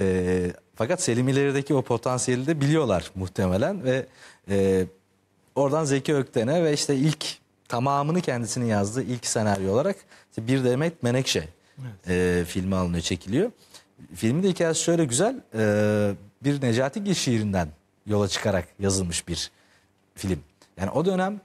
E, fakat Selim ilerideki o potansiyeli de biliyorlar muhtemelen ve e, oradan Zeki Ökten'e ve işte ilk tamamını kendisinin yazdığı ilk senaryo olarak işte Bir Demet Menekşe evet. e, filmi alınıyor, çekiliyor. Filmin de hikayesi şöyle güzel. E, bir Necati Gil şiirinden yola çıkarak yazılmış bir film. Yani o dönem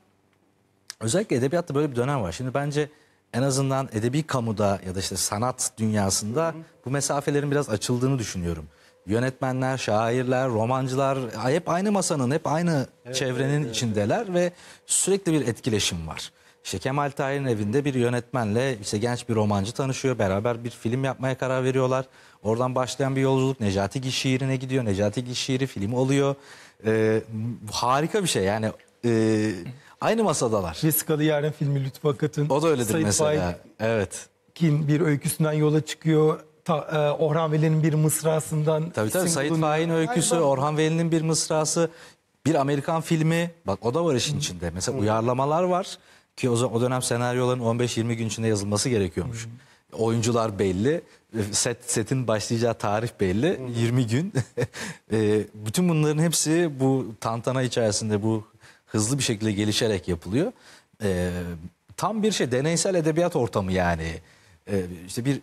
özellikle edebiyatta böyle bir dönem var. Şimdi bence en azından edebi kamuda ya da işte sanat dünyasında bu mesafelerin biraz açıldığını düşünüyorum. Yönetmenler, şairler, romancılar hep aynı masanın, hep aynı çevrenin içindeler ve sürekli bir etkileşim var. İşte Kemal Tahir'in evinde bir yönetmenle işte genç bir romancı tanışıyor. Beraber bir film yapmaya karar veriyorlar. Oradan başlayan bir yolculuk Necati Gil gidiyor. Necati Gil şiiri film oluyor. Ee, harika bir şey yani. E, Aynı masadalar. Vesikalı Yarın filmi Lütfü Akat'ın. O da öyledir Sayın mesela. Faik evet. Kin bir öyküsünden yola çıkıyor. Ta, e, Orhan Veli'nin bir mısrasından. Tabii tabii Sayın Fahin öyküsü, Aynen. Orhan Veli'nin bir mısrası. Bir Amerikan filmi. Bak o da var işin içinde. Mesela uyarlamalar var. Ki o, o dönem senaryoların 15-20 gün içinde yazılması gerekiyormuş. Oyuncular belli. E, set setin başlayacağı tarih belli. 20 gün. e, bütün bunların hepsi bu tantana içerisinde bu hızlı bir şekilde gelişerek yapılıyor. E, tam bir şey deneysel edebiyat ortamı yani. E, işte bir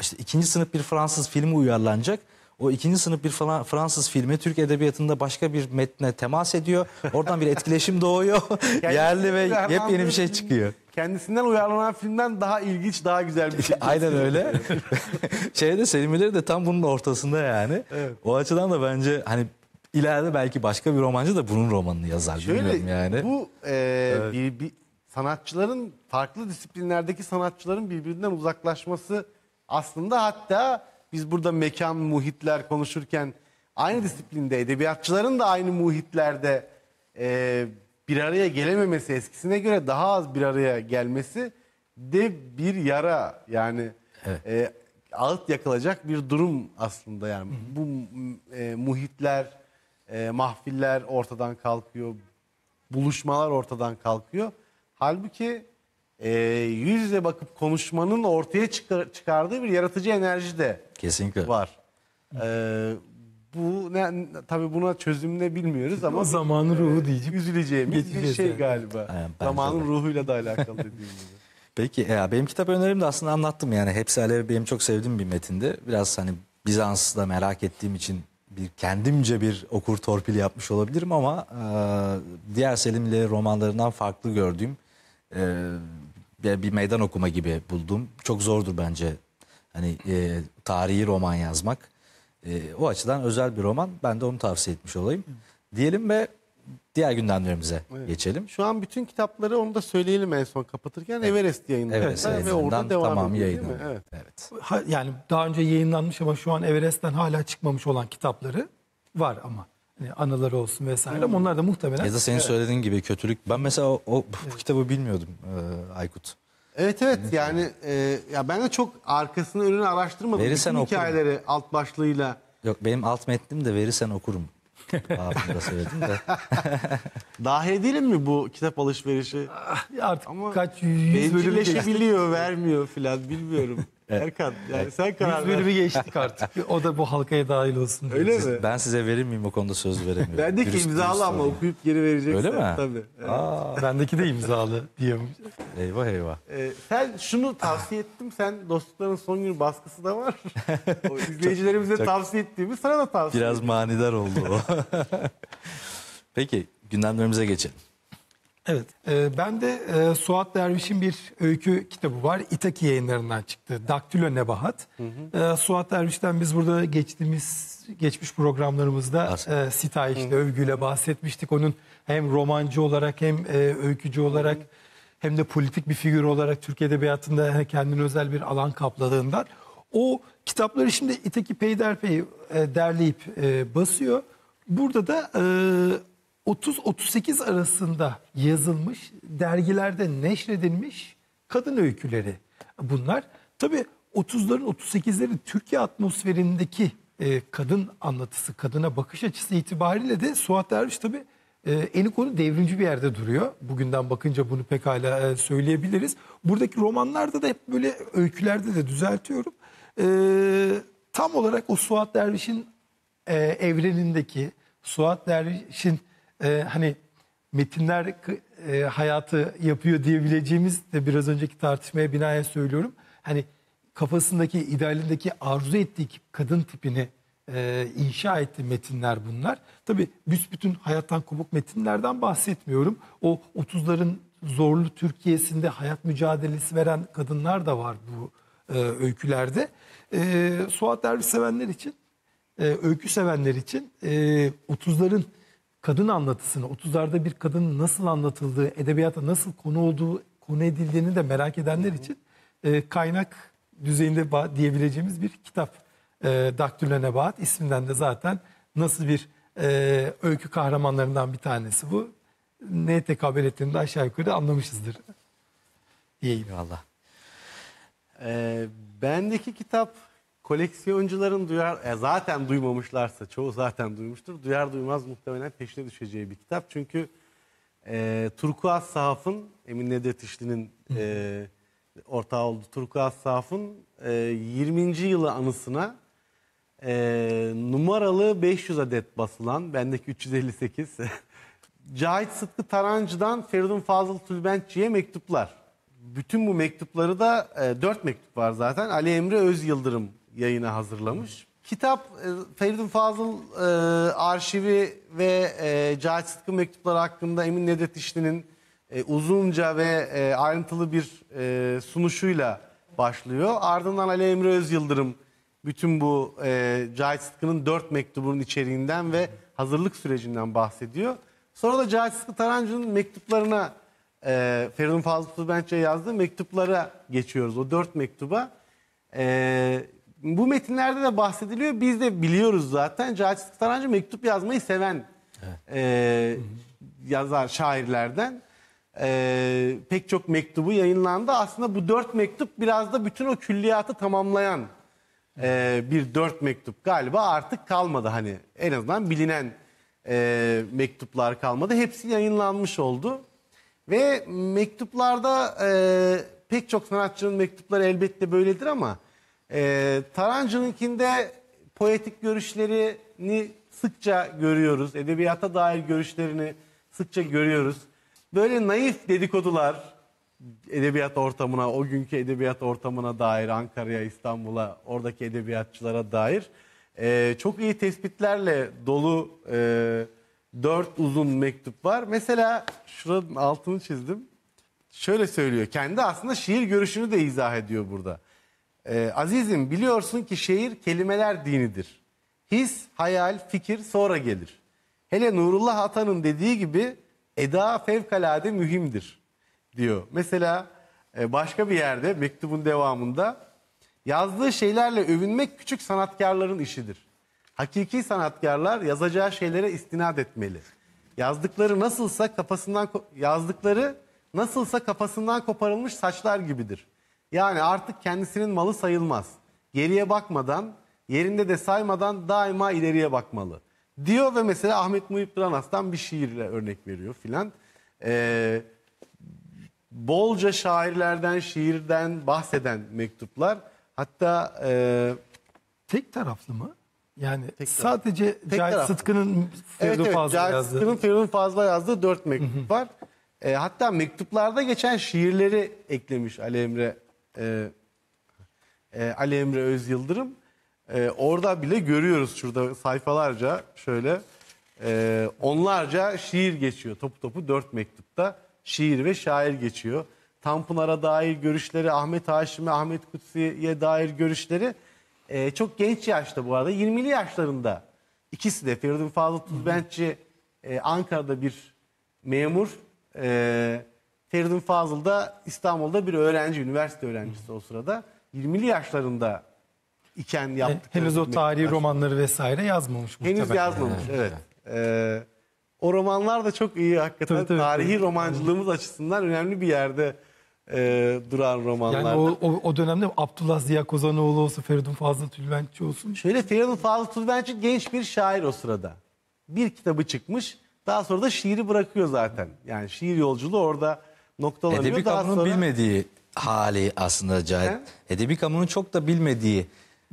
işte ikinci sınıf bir Fransız filmi uyarlanacak. O ikinci sınıf bir Fransız filmi Türk edebiyatında başka bir metne temas ediyor. Oradan bir etkileşim doğuyor. Yerli ve yepyeni bir şey çıkıyor. Kendisinden uyarlanan filmden daha ilginç, daha güzel bir şey. Aynen öyle. Şeyde Selim İleri de tam bunun ortasında yani. Evet. O açıdan da bence hani İleride belki başka bir romancı da bunun romanını yazar. Şöyle, yani. Bu e, evet. bir, bir sanatçıların farklı disiplinlerdeki sanatçıların birbirinden uzaklaşması aslında hatta biz burada mekan muhitler konuşurken aynı disiplinde edebiyatçıların da aynı muhitlerde e, bir araya gelememesi eskisine göre daha az bir araya gelmesi de bir yara yani evet. e, ağıt yakılacak bir durum aslında yani hı hı. bu e, muhitler e, mahfiller ortadan kalkıyor, buluşmalar ortadan kalkıyor. Halbuki e, yüz yüze bakıp konuşmanın ortaya çıkar, çıkardığı bir yaratıcı enerji de Kesinlikle. var. E, bu ne, tabii buna çözüm ne bilmiyoruz ama o zamanın ruhu e, diyeceğim. Üzüleceğimiz bir şey yani. galiba. Aynen, zamanın de. ruhuyla da alakalı dediğim gibi. Peki ya benim kitap önerim de aslında anlattım yani hepsi Alev benim çok sevdiğim bir metinde. Biraz hani Bizans'ı da merak ettiğim için bir kendimce bir okur torpili yapmış olabilirim ama e, diğer Selim'le romanlarından farklı gördüğüm e, bir meydan okuma gibi buldum. Çok zordur bence hani e, tarihi roman yazmak. E, o açıdan özel bir roman. Ben de onu tavsiye etmiş olayım. Diyelim ve diğer gündemlerimize evet. geçelim. Şu an bütün kitapları onu da söyleyelim en son kapatırken evet. Everest yayınlandı. Everest evet. ve orada devam tamam yayınlandı. Evet. evet. Ha, yani daha önce yayınlanmış ama şu an Everest'ten hala çıkmamış olan kitapları var ama. Yani anıları olsun vesaire hmm. ama onlar da muhtemelen... Ya da senin evet. söylediğin gibi kötülük. Ben mesela o, o bu evet. kitabı bilmiyordum e, Aykut. Evet evet yani e, ya ben de çok arkasını önünü araştırmadım. Verirsen Bütün hikayeleri alt başlığıyla. Yok benim alt metnim de verirsen okurum. Abim de söyledim de. Dahil edelim mi bu kitap alışverişi? Ah, artık Ama kaç yüz bölüm geçti. vermiyor filan bilmiyorum. Erkan yani sen karar 100 ver. bölümü geçtik artık. O da bu halkaya dahil olsun. diye. Öyle mi? Ben size verir miyim o konuda söz veremiyorum. Bendeki imzalı ama okuyup geri vereceksin. Öyle mi? Tabii. Evet. Aa, Bendeki de imzalı diyeyim. eyvah eyvah. Ee, sen şunu tavsiye ettim. Sen dostlukların son günü baskısı da var. o izleyicilerimize çok- tavsiye ettiğimiz sana da tavsiye Biraz manidar oldu o. Peki gündemlerimize geçelim. Evet. E, ben de e, Suat Derviş'in bir öykü kitabı var. İtaki yayınlarından çıktı. Daktilo Nebahat. Hı hı. E, Suat Derviş'ten biz burada geçtiğimiz geçmiş programlarımızda Aslında. e, sitayişle, hı. övgüyle bahsetmiştik. Onun hem romancı olarak hem e, öykücü olarak hı hı. hem de politik bir figür olarak Türkiye Edebiyatı'nda kendine özel bir alan kapladığından. O kitapları şimdi İtaki Peyderpey e, derleyip e, basıyor. Burada da... E, 30-38 arasında yazılmış, dergilerde neşredilmiş kadın öyküleri bunlar. tabi 30'ların 38'lerin Türkiye atmosferindeki e, kadın anlatısı, kadına bakış açısı itibariyle de Suat Derviş tabi e, Enikon'u devrimci bir yerde duruyor. Bugünden bakınca bunu pekala e, söyleyebiliriz. Buradaki romanlarda da hep böyle öykülerde de düzeltiyorum. E, tam olarak o Suat Derviş'in e, evrenindeki, Suat Derviş'in e, hani metinler e, hayatı yapıyor diyebileceğimiz de biraz önceki tartışmaya binaen söylüyorum. Hani kafasındaki, idealindeki arzu ettiği kadın tipini e, inşa etti metinler bunlar. Tabii büsbütün hayattan kopuk metinlerden bahsetmiyorum. O 30'ların zorlu Türkiye'sinde hayat mücadelesi veren kadınlar da var bu e, öykülerde. E, Suat Derviş sevenler için, e, öykü sevenler için e, 30'ların kadın anlatısını, 30'larda bir kadının nasıl anlatıldığı, edebiyata nasıl konu olduğu, konu edildiğini de merak edenler için e, kaynak düzeyinde diyebileceğimiz bir kitap. E, Daktilo Nebahat isminden de zaten nasıl bir e, öykü kahramanlarından bir tanesi bu. Neye tekabül ettiğini de aşağı yukarı anlamışızdır. İyi Eyvallah. Ee, bendeki kitap koleksiyoncuların duyar e, zaten duymamışlarsa çoğu zaten duymuştur. Duyar duymaz muhtemelen peşine düşeceği bir kitap. Çünkü e, Turkuaz Sahaf'ın Emin Nedret İşli'nin e, ortağı olduğu Turkuaz Sahaf'ın e, 20. yılı anısına e, numaralı 500 adet basılan bendeki 358 Cahit Sıtkı Tarancı'dan Feridun Fazıl Tülbentçi'ye mektuplar. Bütün bu mektupları da e, 4 mektup var zaten. Ali Emre Öz Yıldırım yayına hazırlamış. Kitap e, Feridun Fazıl e, arşivi ve e, Cahit Sıtkı mektupları hakkında Emin Nedet İşli'nin e, uzunca ve e, ayrıntılı bir e, sunuşuyla başlıyor. Ardından Ali Emre Yıldırım bütün bu e, Cahit Sıtkı'nın dört mektubunun içeriğinden ve hazırlık sürecinden bahsediyor. Sonra da Cahit Sıtkı Tarancı'nın mektuplarına e, Feridun Fazıl Tubenç'e yazdığı mektuplara geçiyoruz. O dört mektuba. E, bu metinlerde de bahsediliyor. Biz de biliyoruz zaten. Cahit Tarancı mektup yazmayı seven evet. e, yazar, şairlerden. E, pek çok mektubu yayınlandı. Aslında bu dört mektup biraz da bütün o külliyatı tamamlayan e, bir dört mektup galiba artık kalmadı. Hani en azından bilinen e, mektuplar kalmadı. Hepsi yayınlanmış oldu. Ve mektuplarda e, pek çok sanatçının mektupları elbette böyledir ama e, Tarancı'nınkinde poetik görüşlerini sıkça görüyoruz. Edebiyata dair görüşlerini sıkça görüyoruz. Böyle naif dedikodular edebiyat ortamına, o günkü edebiyat ortamına dair, Ankara'ya, İstanbul'a, oradaki edebiyatçılara dair e, çok iyi tespitlerle dolu e, dört uzun mektup var. Mesela şuranın altını çizdim. Şöyle söylüyor. Kendi aslında şiir görüşünü de izah ediyor burada. E, azizim biliyorsun ki şehir kelimeler dinidir. His, hayal, fikir sonra gelir. Hele Nurullah Atan'ın dediği gibi eda fevkalade mühimdir diyor. Mesela e, başka bir yerde mektubun devamında yazdığı şeylerle övünmek küçük sanatkarların işidir. Hakiki sanatkarlar yazacağı şeylere istinad etmeli. Yazdıkları nasılsa kafasından yazdıkları nasılsa kafasından koparılmış saçlar gibidir. Yani artık kendisinin malı sayılmaz. Geriye bakmadan, yerinde de saymadan daima ileriye bakmalı. Diyor ve mesela Ahmet Muhip Ranas'tan bir şiirle örnek veriyor filan. Ee, bolca şairlerden, şiirden bahseden mektuplar. Hatta... E, Tek taraflı mı? Yani Tek sadece Tek Cahit taraflı. Sıtkı'nın Feridun evet, evet, Fazla Cahit yazdığı. Sıtkı'nın Feridun Fazla yazdığı dört mektup var. E, ee, hatta mektuplarda geçen şiirleri eklemiş Ali Emre e, e, Ali Emre Öz Yıldırım. E, ee, orada bile görüyoruz şurada sayfalarca şöyle e, onlarca şiir geçiyor. Topu topu dört mektupta şiir ve şair geçiyor. Tanpınar'a dair görüşleri, Ahmet Haşim'e, Ahmet Kutsi'ye dair görüşleri e, çok genç yaşta bu arada 20'li yaşlarında ikisi de Feridun Fazıl Tuzbentçi e, Ankara'da bir memur e, Feridun Fazıl da İstanbul'da bir öğrenci, üniversite öğrencisi o sırada. 20'li yaşlarında iken yaptık. Henüz o tarihi romanları vesaire yazmamış muhtemelen. Henüz yazmamış evet. Ee, o romanlar da çok iyi hakikaten Tabii, tabii, tarihi tabii. romancılığımız açısından önemli bir yerde e, duran romanlar. Yani o, o, o dönemde Abdullah Ziya Kozanoğlu olsun, Feridun Fazıl Tülbenççi olsun. Şöyle Feridun Fazıl Tülbenççi genç bir şair o sırada. Bir kitabı çıkmış daha sonra da şiiri bırakıyor zaten. Yani şiir yolculuğu orada noktalanıyor. Edebi kamunun sonra... bilmediği hali aslında Cahit. He? Edebi kamunun çok da bilmediği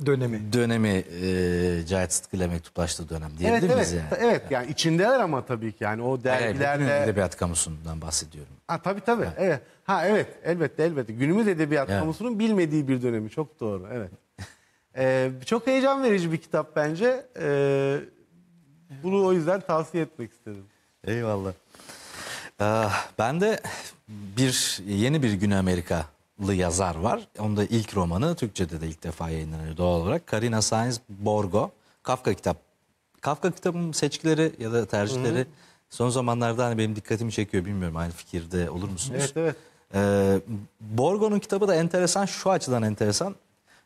dönemi dönemi e, Cahit Sıtkı ile mektuplaştığı dönem diyebilir evet, miyiz evet, yani? Evet yani içindeler ama tabii ki yani o dergilerle. Evet, edebiyat kamusundan bahsediyorum. Ha tabii tabii ha. evet. Ha evet elbette elbette günümüz edebiyat evet. kamusunun bilmediği bir dönemi çok doğru evet. ee, çok heyecan verici bir kitap bence. Ee, bunu o yüzden tavsiye etmek istedim. Eyvallah. Ee, ben de bir yeni bir Güney Amerikalı yazar var. Onun da ilk romanı Türkçe'de de ilk defa yayınlanıyor doğal olarak. Karina Sainz Borgo. Kafka kitap. Kafka kitabın seçkileri ya da tercihleri Hı-hı. son zamanlarda hani benim dikkatimi çekiyor. Bilmiyorum aynı fikirde olur musunuz? Evet evet. Ee, Borgo'nun kitabı da enteresan şu açıdan enteresan.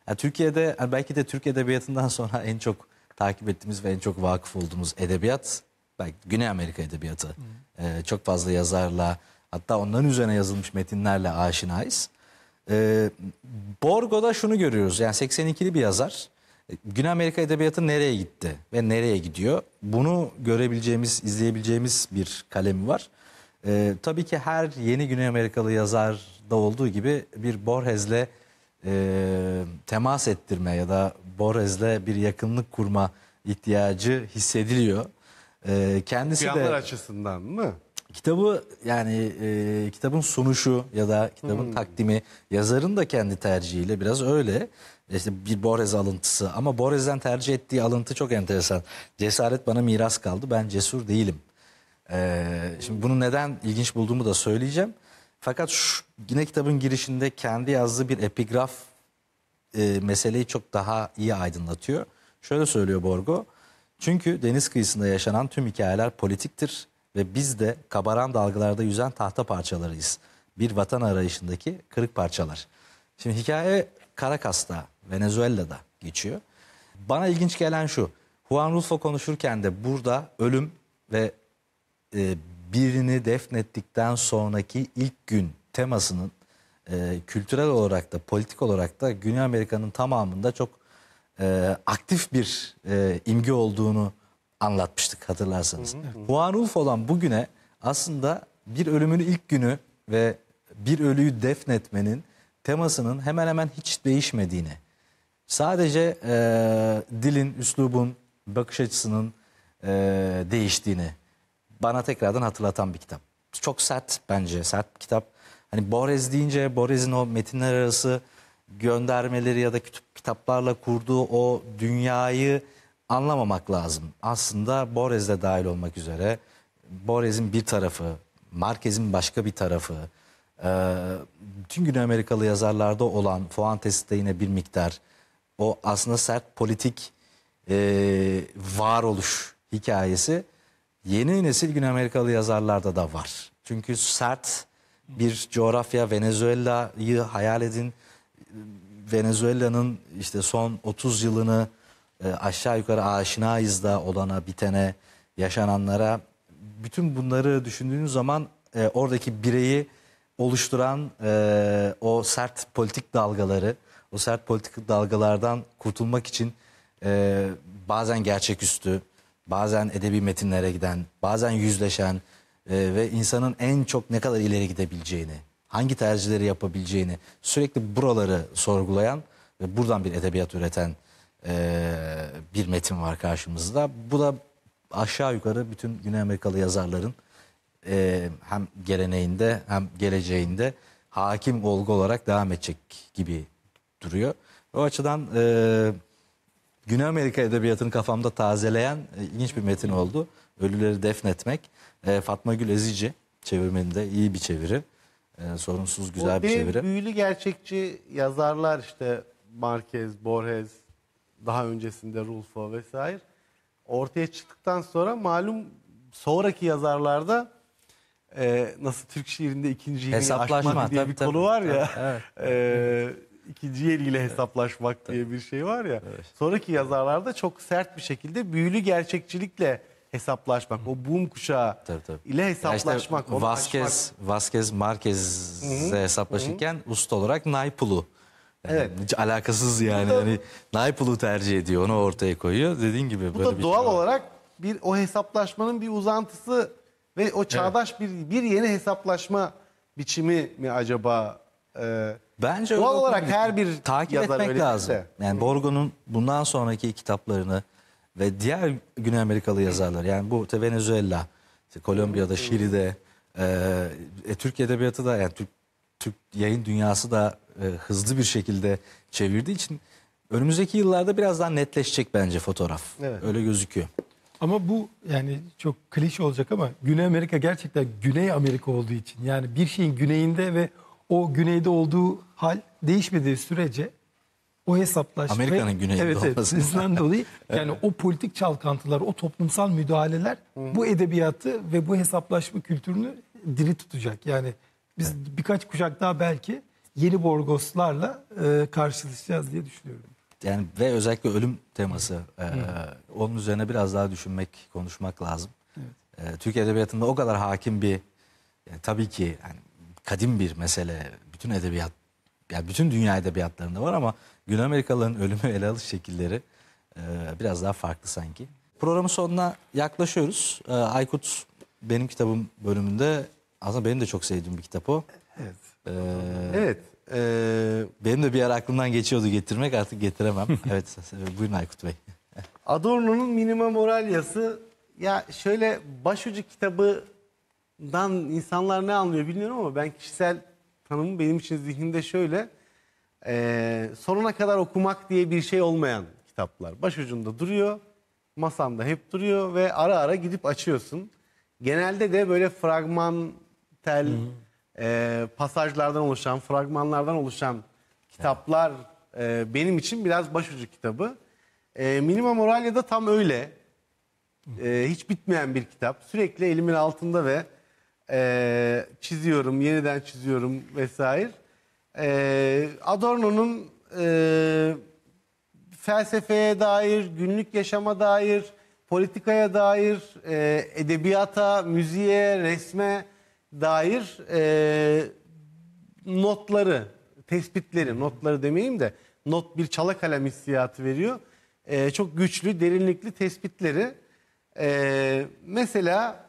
Yani Türkiye'de belki de Türk edebiyatından sonra en çok takip ettiğimiz ve en çok vakıf olduğumuz edebiyat belki Güney Amerika edebiyatı e, çok fazla yazarla hatta onların üzerine yazılmış metinlerle aşinayız. E, Borgo'da şunu görüyoruz yani 82'li bir yazar. E, Güney Amerika edebiyatı nereye gitti ve nereye gidiyor? Bunu görebileceğimiz, izleyebileceğimiz bir kalemi var. Ee, tabii ki her yeni Güney Amerikalı yazar da olduğu gibi bir Borges'le e, temas ettirme ya da Borges'le bir yakınlık kurma ihtiyacı hissediliyor. Ee, kendisi Planlar de açısından mı? kitabı yani e, kitabın sunuşu ya da kitabın hmm. takdimi yazarın da kendi tercihiyle biraz öyle. İşte bir Borez alıntısı ama Borez'den tercih ettiği alıntı çok enteresan. Cesaret bana miras kaldı ben cesur değilim. E, şimdi bunu neden ilginç bulduğumu da söyleyeceğim. Fakat şu, yine kitabın girişinde kendi yazdığı bir epigraf e, meseleyi çok daha iyi aydınlatıyor. Şöyle söylüyor Borgo. Çünkü deniz kıyısında yaşanan tüm hikayeler politiktir ve biz de kabaran dalgalarda yüzen tahta parçalarıyız. Bir vatan arayışındaki kırık parçalar. Şimdi hikaye Caracas'ta, Venezuela'da geçiyor. Bana ilginç gelen şu. Juan Rulfo konuşurken de burada ölüm ve e, birini defnettikten sonraki ilk gün temasının e, kültürel olarak da politik olarak da Güney Amerika'nın tamamında çok e, aktif bir e, imge olduğunu anlatmıştık hatırlarsanız. Hı hı. Huanulf olan bugüne aslında bir ölümün ilk günü ve bir ölüyü defnetmenin temasının hemen hemen hiç değişmediğini, sadece e, dilin, üslubun, bakış açısının e, değiştiğini bana tekrardan hatırlatan bir kitap. Çok sert bence, sert bir kitap. Hani Borez deyince Borez'in o metinler arası göndermeleri ya da kütüp, kitaplarla kurduğu o dünyayı anlamamak lazım. Aslında Borez de dahil olmak üzere Borez'in bir tarafı, Marquez'in başka bir tarafı, e, tüm Güney Amerikalı yazarlarda olan Fuantes'te yine bir miktar o aslında sert politik e, varoluş hikayesi yeni nesil Güney Amerikalı yazarlarda da var. Çünkü sert bir coğrafya Venezuela'yı hayal edin. Venezuela'nın işte son 30 yılını e, aşağı yukarı aşinayız da olana bitene yaşananlara bütün bunları düşündüğünüz zaman e, oradaki bireyi oluşturan e, o sert politik dalgaları o sert politik dalgalardan kurtulmak için e, bazen gerçeküstü bazen edebi metinlere giden bazen yüzleşen e, ve insanın en çok ne kadar ileri gidebileceğini hangi tercihleri yapabileceğini sürekli buraları sorgulayan ve buradan bir edebiyat üreten e, bir metin var karşımızda. Bu da aşağı yukarı bütün Güney Amerikalı yazarların e, hem geleneğinde hem geleceğinde hakim olgu olarak devam edecek gibi duruyor. O açıdan e, Güney Amerika edebiyatını kafamda tazeleyen e, ilginç bir metin oldu. Ölüleri defnetmek. E, Fatma Gül Ezici çevirmeninde iyi bir çeviri e, sorunsuz güzel o bir çeviri. Büyülü gerçekçi yazarlar işte Marquez, Borges, daha öncesinde Rulfo vesaire ortaya çıktıktan sonra malum sonraki yazarlarda e, nasıl Türk şiirinde ikinci ikinciyi aşmak diye tabii, bir tabii, konu var ya. Tabii, evet. e, ikinci eliyle hesaplaşmak evet. diye bir şey var ya. Evet. Sonraki yazarlarda çok sert bir şekilde büyülü gerçekçilikle hesaplaşmak, o boom kuşağı Tabii, tabii. ile hesaplaşmak. işte Vasquez, Vasquez Marquez'le hesaplaşırken usta olarak Naipul'u. Yani Evet. Hiç alakasız yani. yani Naipul'u tercih ediyor. Onu ortaya koyuyor. Dediğin gibi Bu böyle da bir doğal şey olarak bir o hesaplaşmanın bir uzantısı ve o çağdaş bir bir yeni hesaplaşma biçimi mi acaba? Ee, Bence doğal olarak her bir takip yazar etmek öyle lazım. değilse. Yani Borgo'nun bundan sonraki kitaplarını ve diğer Güney Amerikalı yazarlar yani bu işte Venezuela, işte Kolombiya'da, Şili'de, e, e Türk edebiyatı da yani Türk, Türk yayın dünyası da e, hızlı bir şekilde çevirdiği için önümüzdeki yıllarda biraz daha netleşecek bence fotoğraf. Evet. Öyle gözüküyor. Ama bu yani çok klişe olacak ama Güney Amerika gerçekten Güney Amerika olduğu için yani bir şeyin güneyinde ve o güneyde olduğu hal değişmediği sürece o hesaplaşma. Amerika'nın güneyinde evet, evet, bizden dolayı yani evet. o politik çalkantılar, o toplumsal müdahaleler Hı. bu edebiyatı ve bu hesaplaşma kültürünü diri tutacak. Yani biz evet. birkaç kuşak daha belki yeni Borgoslarla e, karşılaşacağız diye düşünüyorum. Yani ve özellikle ölüm teması e, Hı. onun üzerine biraz daha düşünmek, konuşmak lazım. Evet. E, Türk edebiyatında o kadar hakim bir yani e, tabii ki yani kadim bir mesele bütün edebiyat yani bütün dünya edebiyatlarında var ama Güney Amerikalıların ölümü ele alış şekilleri e, biraz daha farklı sanki. Programın sonuna yaklaşıyoruz. E, Aykut benim kitabım bölümünde aslında benim de çok sevdiğim bir kitap o. Evet. Ee, evet. Ee, benim de bir ara aklımdan geçiyordu getirmek artık getiremem. evet buyurun Aykut Bey. Adorno'nun Minima Moralyası ya şöyle başucu kitabından insanlar ne anlıyor bilmiyorum ama ben kişisel tanımım benim için zihnimde şöyle e, sonuna kadar okumak diye bir şey olmayan kitaplar. Başucunda duruyor, masamda hep duruyor ve ara ara gidip açıyorsun. Genelde de böyle fragmantel Hı e, pasajlardan oluşan, fragmanlardan oluşan kitaplar e, benim için biraz başucu kitabı. E, Minima Moralia da tam öyle. E, hiç bitmeyen bir kitap. Sürekli elimin altında ve e, çiziyorum, yeniden çiziyorum vesaire. E, Adorno'nun e, felsefeye dair, günlük yaşama dair, politikaya dair, e, edebiyata, müziğe, resme dair e, notları, tespitleri, notları demeyeyim de not bir çala kalem hissiyatı veriyor. E, çok güçlü, derinlikli tespitleri. E, mesela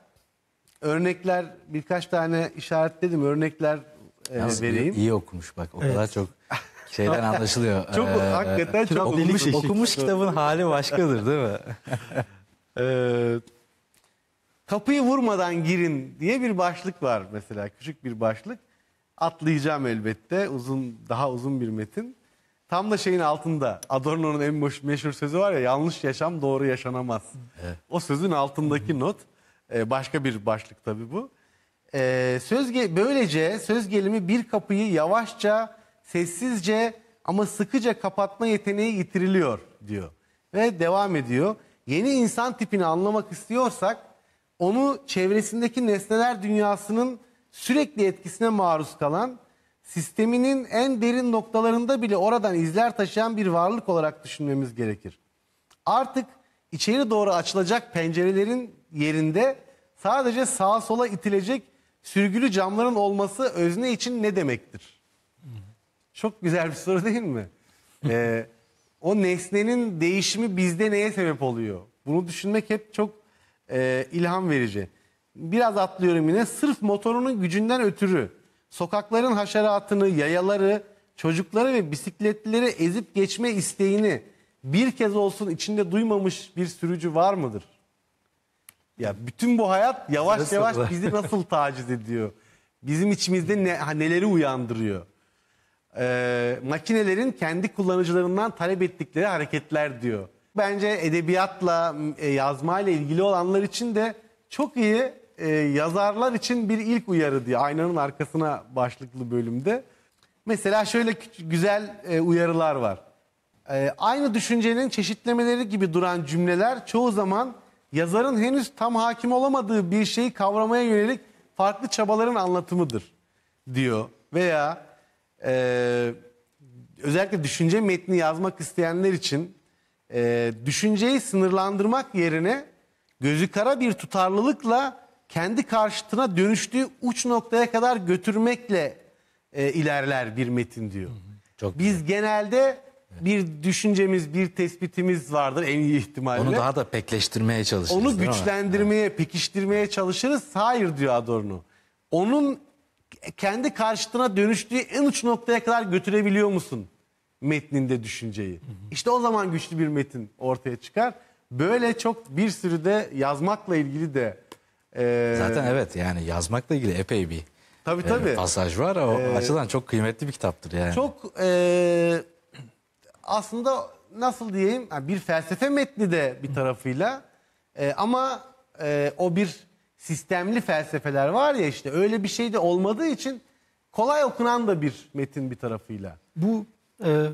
örnekler birkaç tane işaretledim. Örnekler ee, Yalnız vereyim. iyi okumuş bak o kadar çok şeyden anlaşılıyor. çok Ee, hakikaten e, çok okumuş, delik şey. okumuş kitabın hali başkadır değil mi? kapıyı ee, vurmadan girin diye bir başlık var mesela küçük bir başlık. Atlayacağım elbette uzun daha uzun bir metin. Tam da şeyin altında Adorno'nun en meşhur sözü var ya yanlış yaşam doğru yaşanamaz. O sözün altındaki not ee, başka bir başlık tabii bu. Ee, söz böylece söz gelimi bir kapıyı yavaşça, sessizce ama sıkıca kapatma yeteneği yitiriliyor diyor. Ve devam ediyor. Yeni insan tipini anlamak istiyorsak onu çevresindeki nesneler dünyasının sürekli etkisine maruz kalan, sisteminin en derin noktalarında bile oradan izler taşıyan bir varlık olarak düşünmemiz gerekir. Artık içeri doğru açılacak pencerelerin yerinde sadece sağa sola itilecek sürgülü camların olması özne için ne demektir? Çok güzel bir soru değil mi? Ee, o nesnenin değişimi bizde neye sebep oluyor? Bunu düşünmek hep çok e, ilham verici. Biraz atlıyorum yine. Sırf motorunun gücünden ötürü sokakların haşeratını, yayaları, çocukları ve bisikletlileri ezip geçme isteğini bir kez olsun içinde duymamış bir sürücü var mıdır? Ya bütün bu hayat yavaş nasıl? yavaş bizi nasıl taciz ediyor? Bizim içimizde ne, ha, neleri uyandırıyor? Ee, makinelerin kendi kullanıcılarından talep ettikleri hareketler diyor. Bence edebiyatla, e, yazmayla ilgili olanlar için de çok iyi e, yazarlar için bir ilk uyarı diyor. aynanın arkasına başlıklı bölümde. Mesela şöyle güzel e, uyarılar var. E, aynı düşüncenin çeşitlemeleri gibi duran cümleler çoğu zaman yazarın henüz tam hakim olamadığı bir şeyi kavramaya yönelik farklı çabaların anlatımıdır diyor. Veya e, özellikle düşünce metni yazmak isteyenler için e, düşünceyi sınırlandırmak yerine gözü kara bir tutarlılıkla kendi karşıtına dönüştüğü uç noktaya kadar götürmekle e, ilerler bir metin diyor. Çok Biz güzel. genelde bir düşüncemiz, bir tespitimiz vardır en iyi ihtimalle. Onu daha da pekleştirmeye çalışırız. Onu güçlendirmeye, evet. pekiştirmeye çalışırız. Hayır diyor Adorno. Onun kendi karşıtına dönüştüğü en uç noktaya kadar götürebiliyor musun metninde düşünceyi? Hı hı. İşte o zaman güçlü bir metin ortaya çıkar. Böyle çok bir sürü de yazmakla ilgili de e... Zaten evet yani yazmakla ilgili epey bir tabii, e, tabii. E, pasaj var. O ee, açıdan çok kıymetli bir kitaptır yani. Çok e, aslında nasıl diyeyim bir felsefe metni de bir tarafıyla e, ama e, o bir sistemli felsefeler var ya işte öyle bir şey de olmadığı için kolay okunan da bir metin bir tarafıyla. Bu e,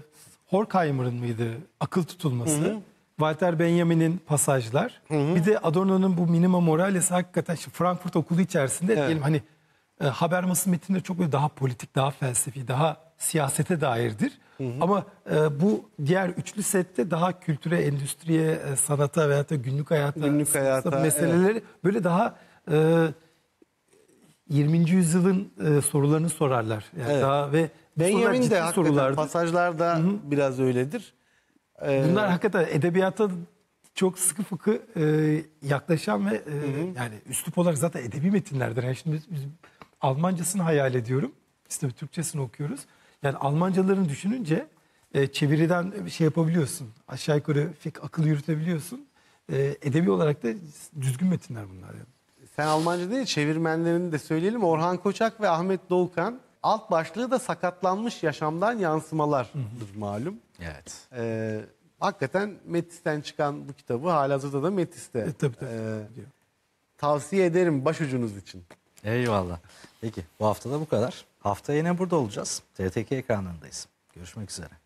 Horkheimer'ın mıydı akıl tutulması? Hı hı. Walter Benjamin'in pasajlar. Hı hı. Bir de Adorno'nun bu minima Morale'si hakikaten işte Frankfurt okulu içerisinde evet. diyelim hani e, Habermas'ın metinde çok daha politik, daha felsefi, daha siyasete dairdir. Hı hı. Ama e, bu diğer üçlü sette daha kültüre, endüstriye, e, sanata veyahut da günlük hayata, günlük hayata meseleleri evet. böyle daha e, 20. yüzyılın e, sorularını sorarlar. Yani evet. daha ve Benjamin de hakikaten pasajlarda Hı-hı. biraz öyledir. Ee, Bunlar hakikaten edebiyata çok sıkı fıkı e, yaklaşan ve e, Hı-hı. yani üslup olarak zaten edebi metinlerdir. Yani şimdi biz, biz Almancasını hayal ediyorum. İşte Türkçesini okuyoruz. Yani Almancalarını düşününce e, çeviriden şey yapabiliyorsun. Aşağı yukarı pek akıl yürütebiliyorsun. E, edebi olarak da düzgün metinler bunlar. Yani. Sen Almanca değil çevirmenlerini de söyleyelim. Orhan Koçak ve Ahmet Doğukan alt başlığı da sakatlanmış yaşamdan yansımalardır malum. Evet. Ee, hakikaten Metis'ten çıkan bu kitabı halihazırda da Metis'te. E, tabii, tabii. Ee, tavsiye ederim başucunuz için. Eyvallah. Peki bu hafta da bu kadar. Haftaya yine burada olacağız. TTK 2 Görüşmek üzere.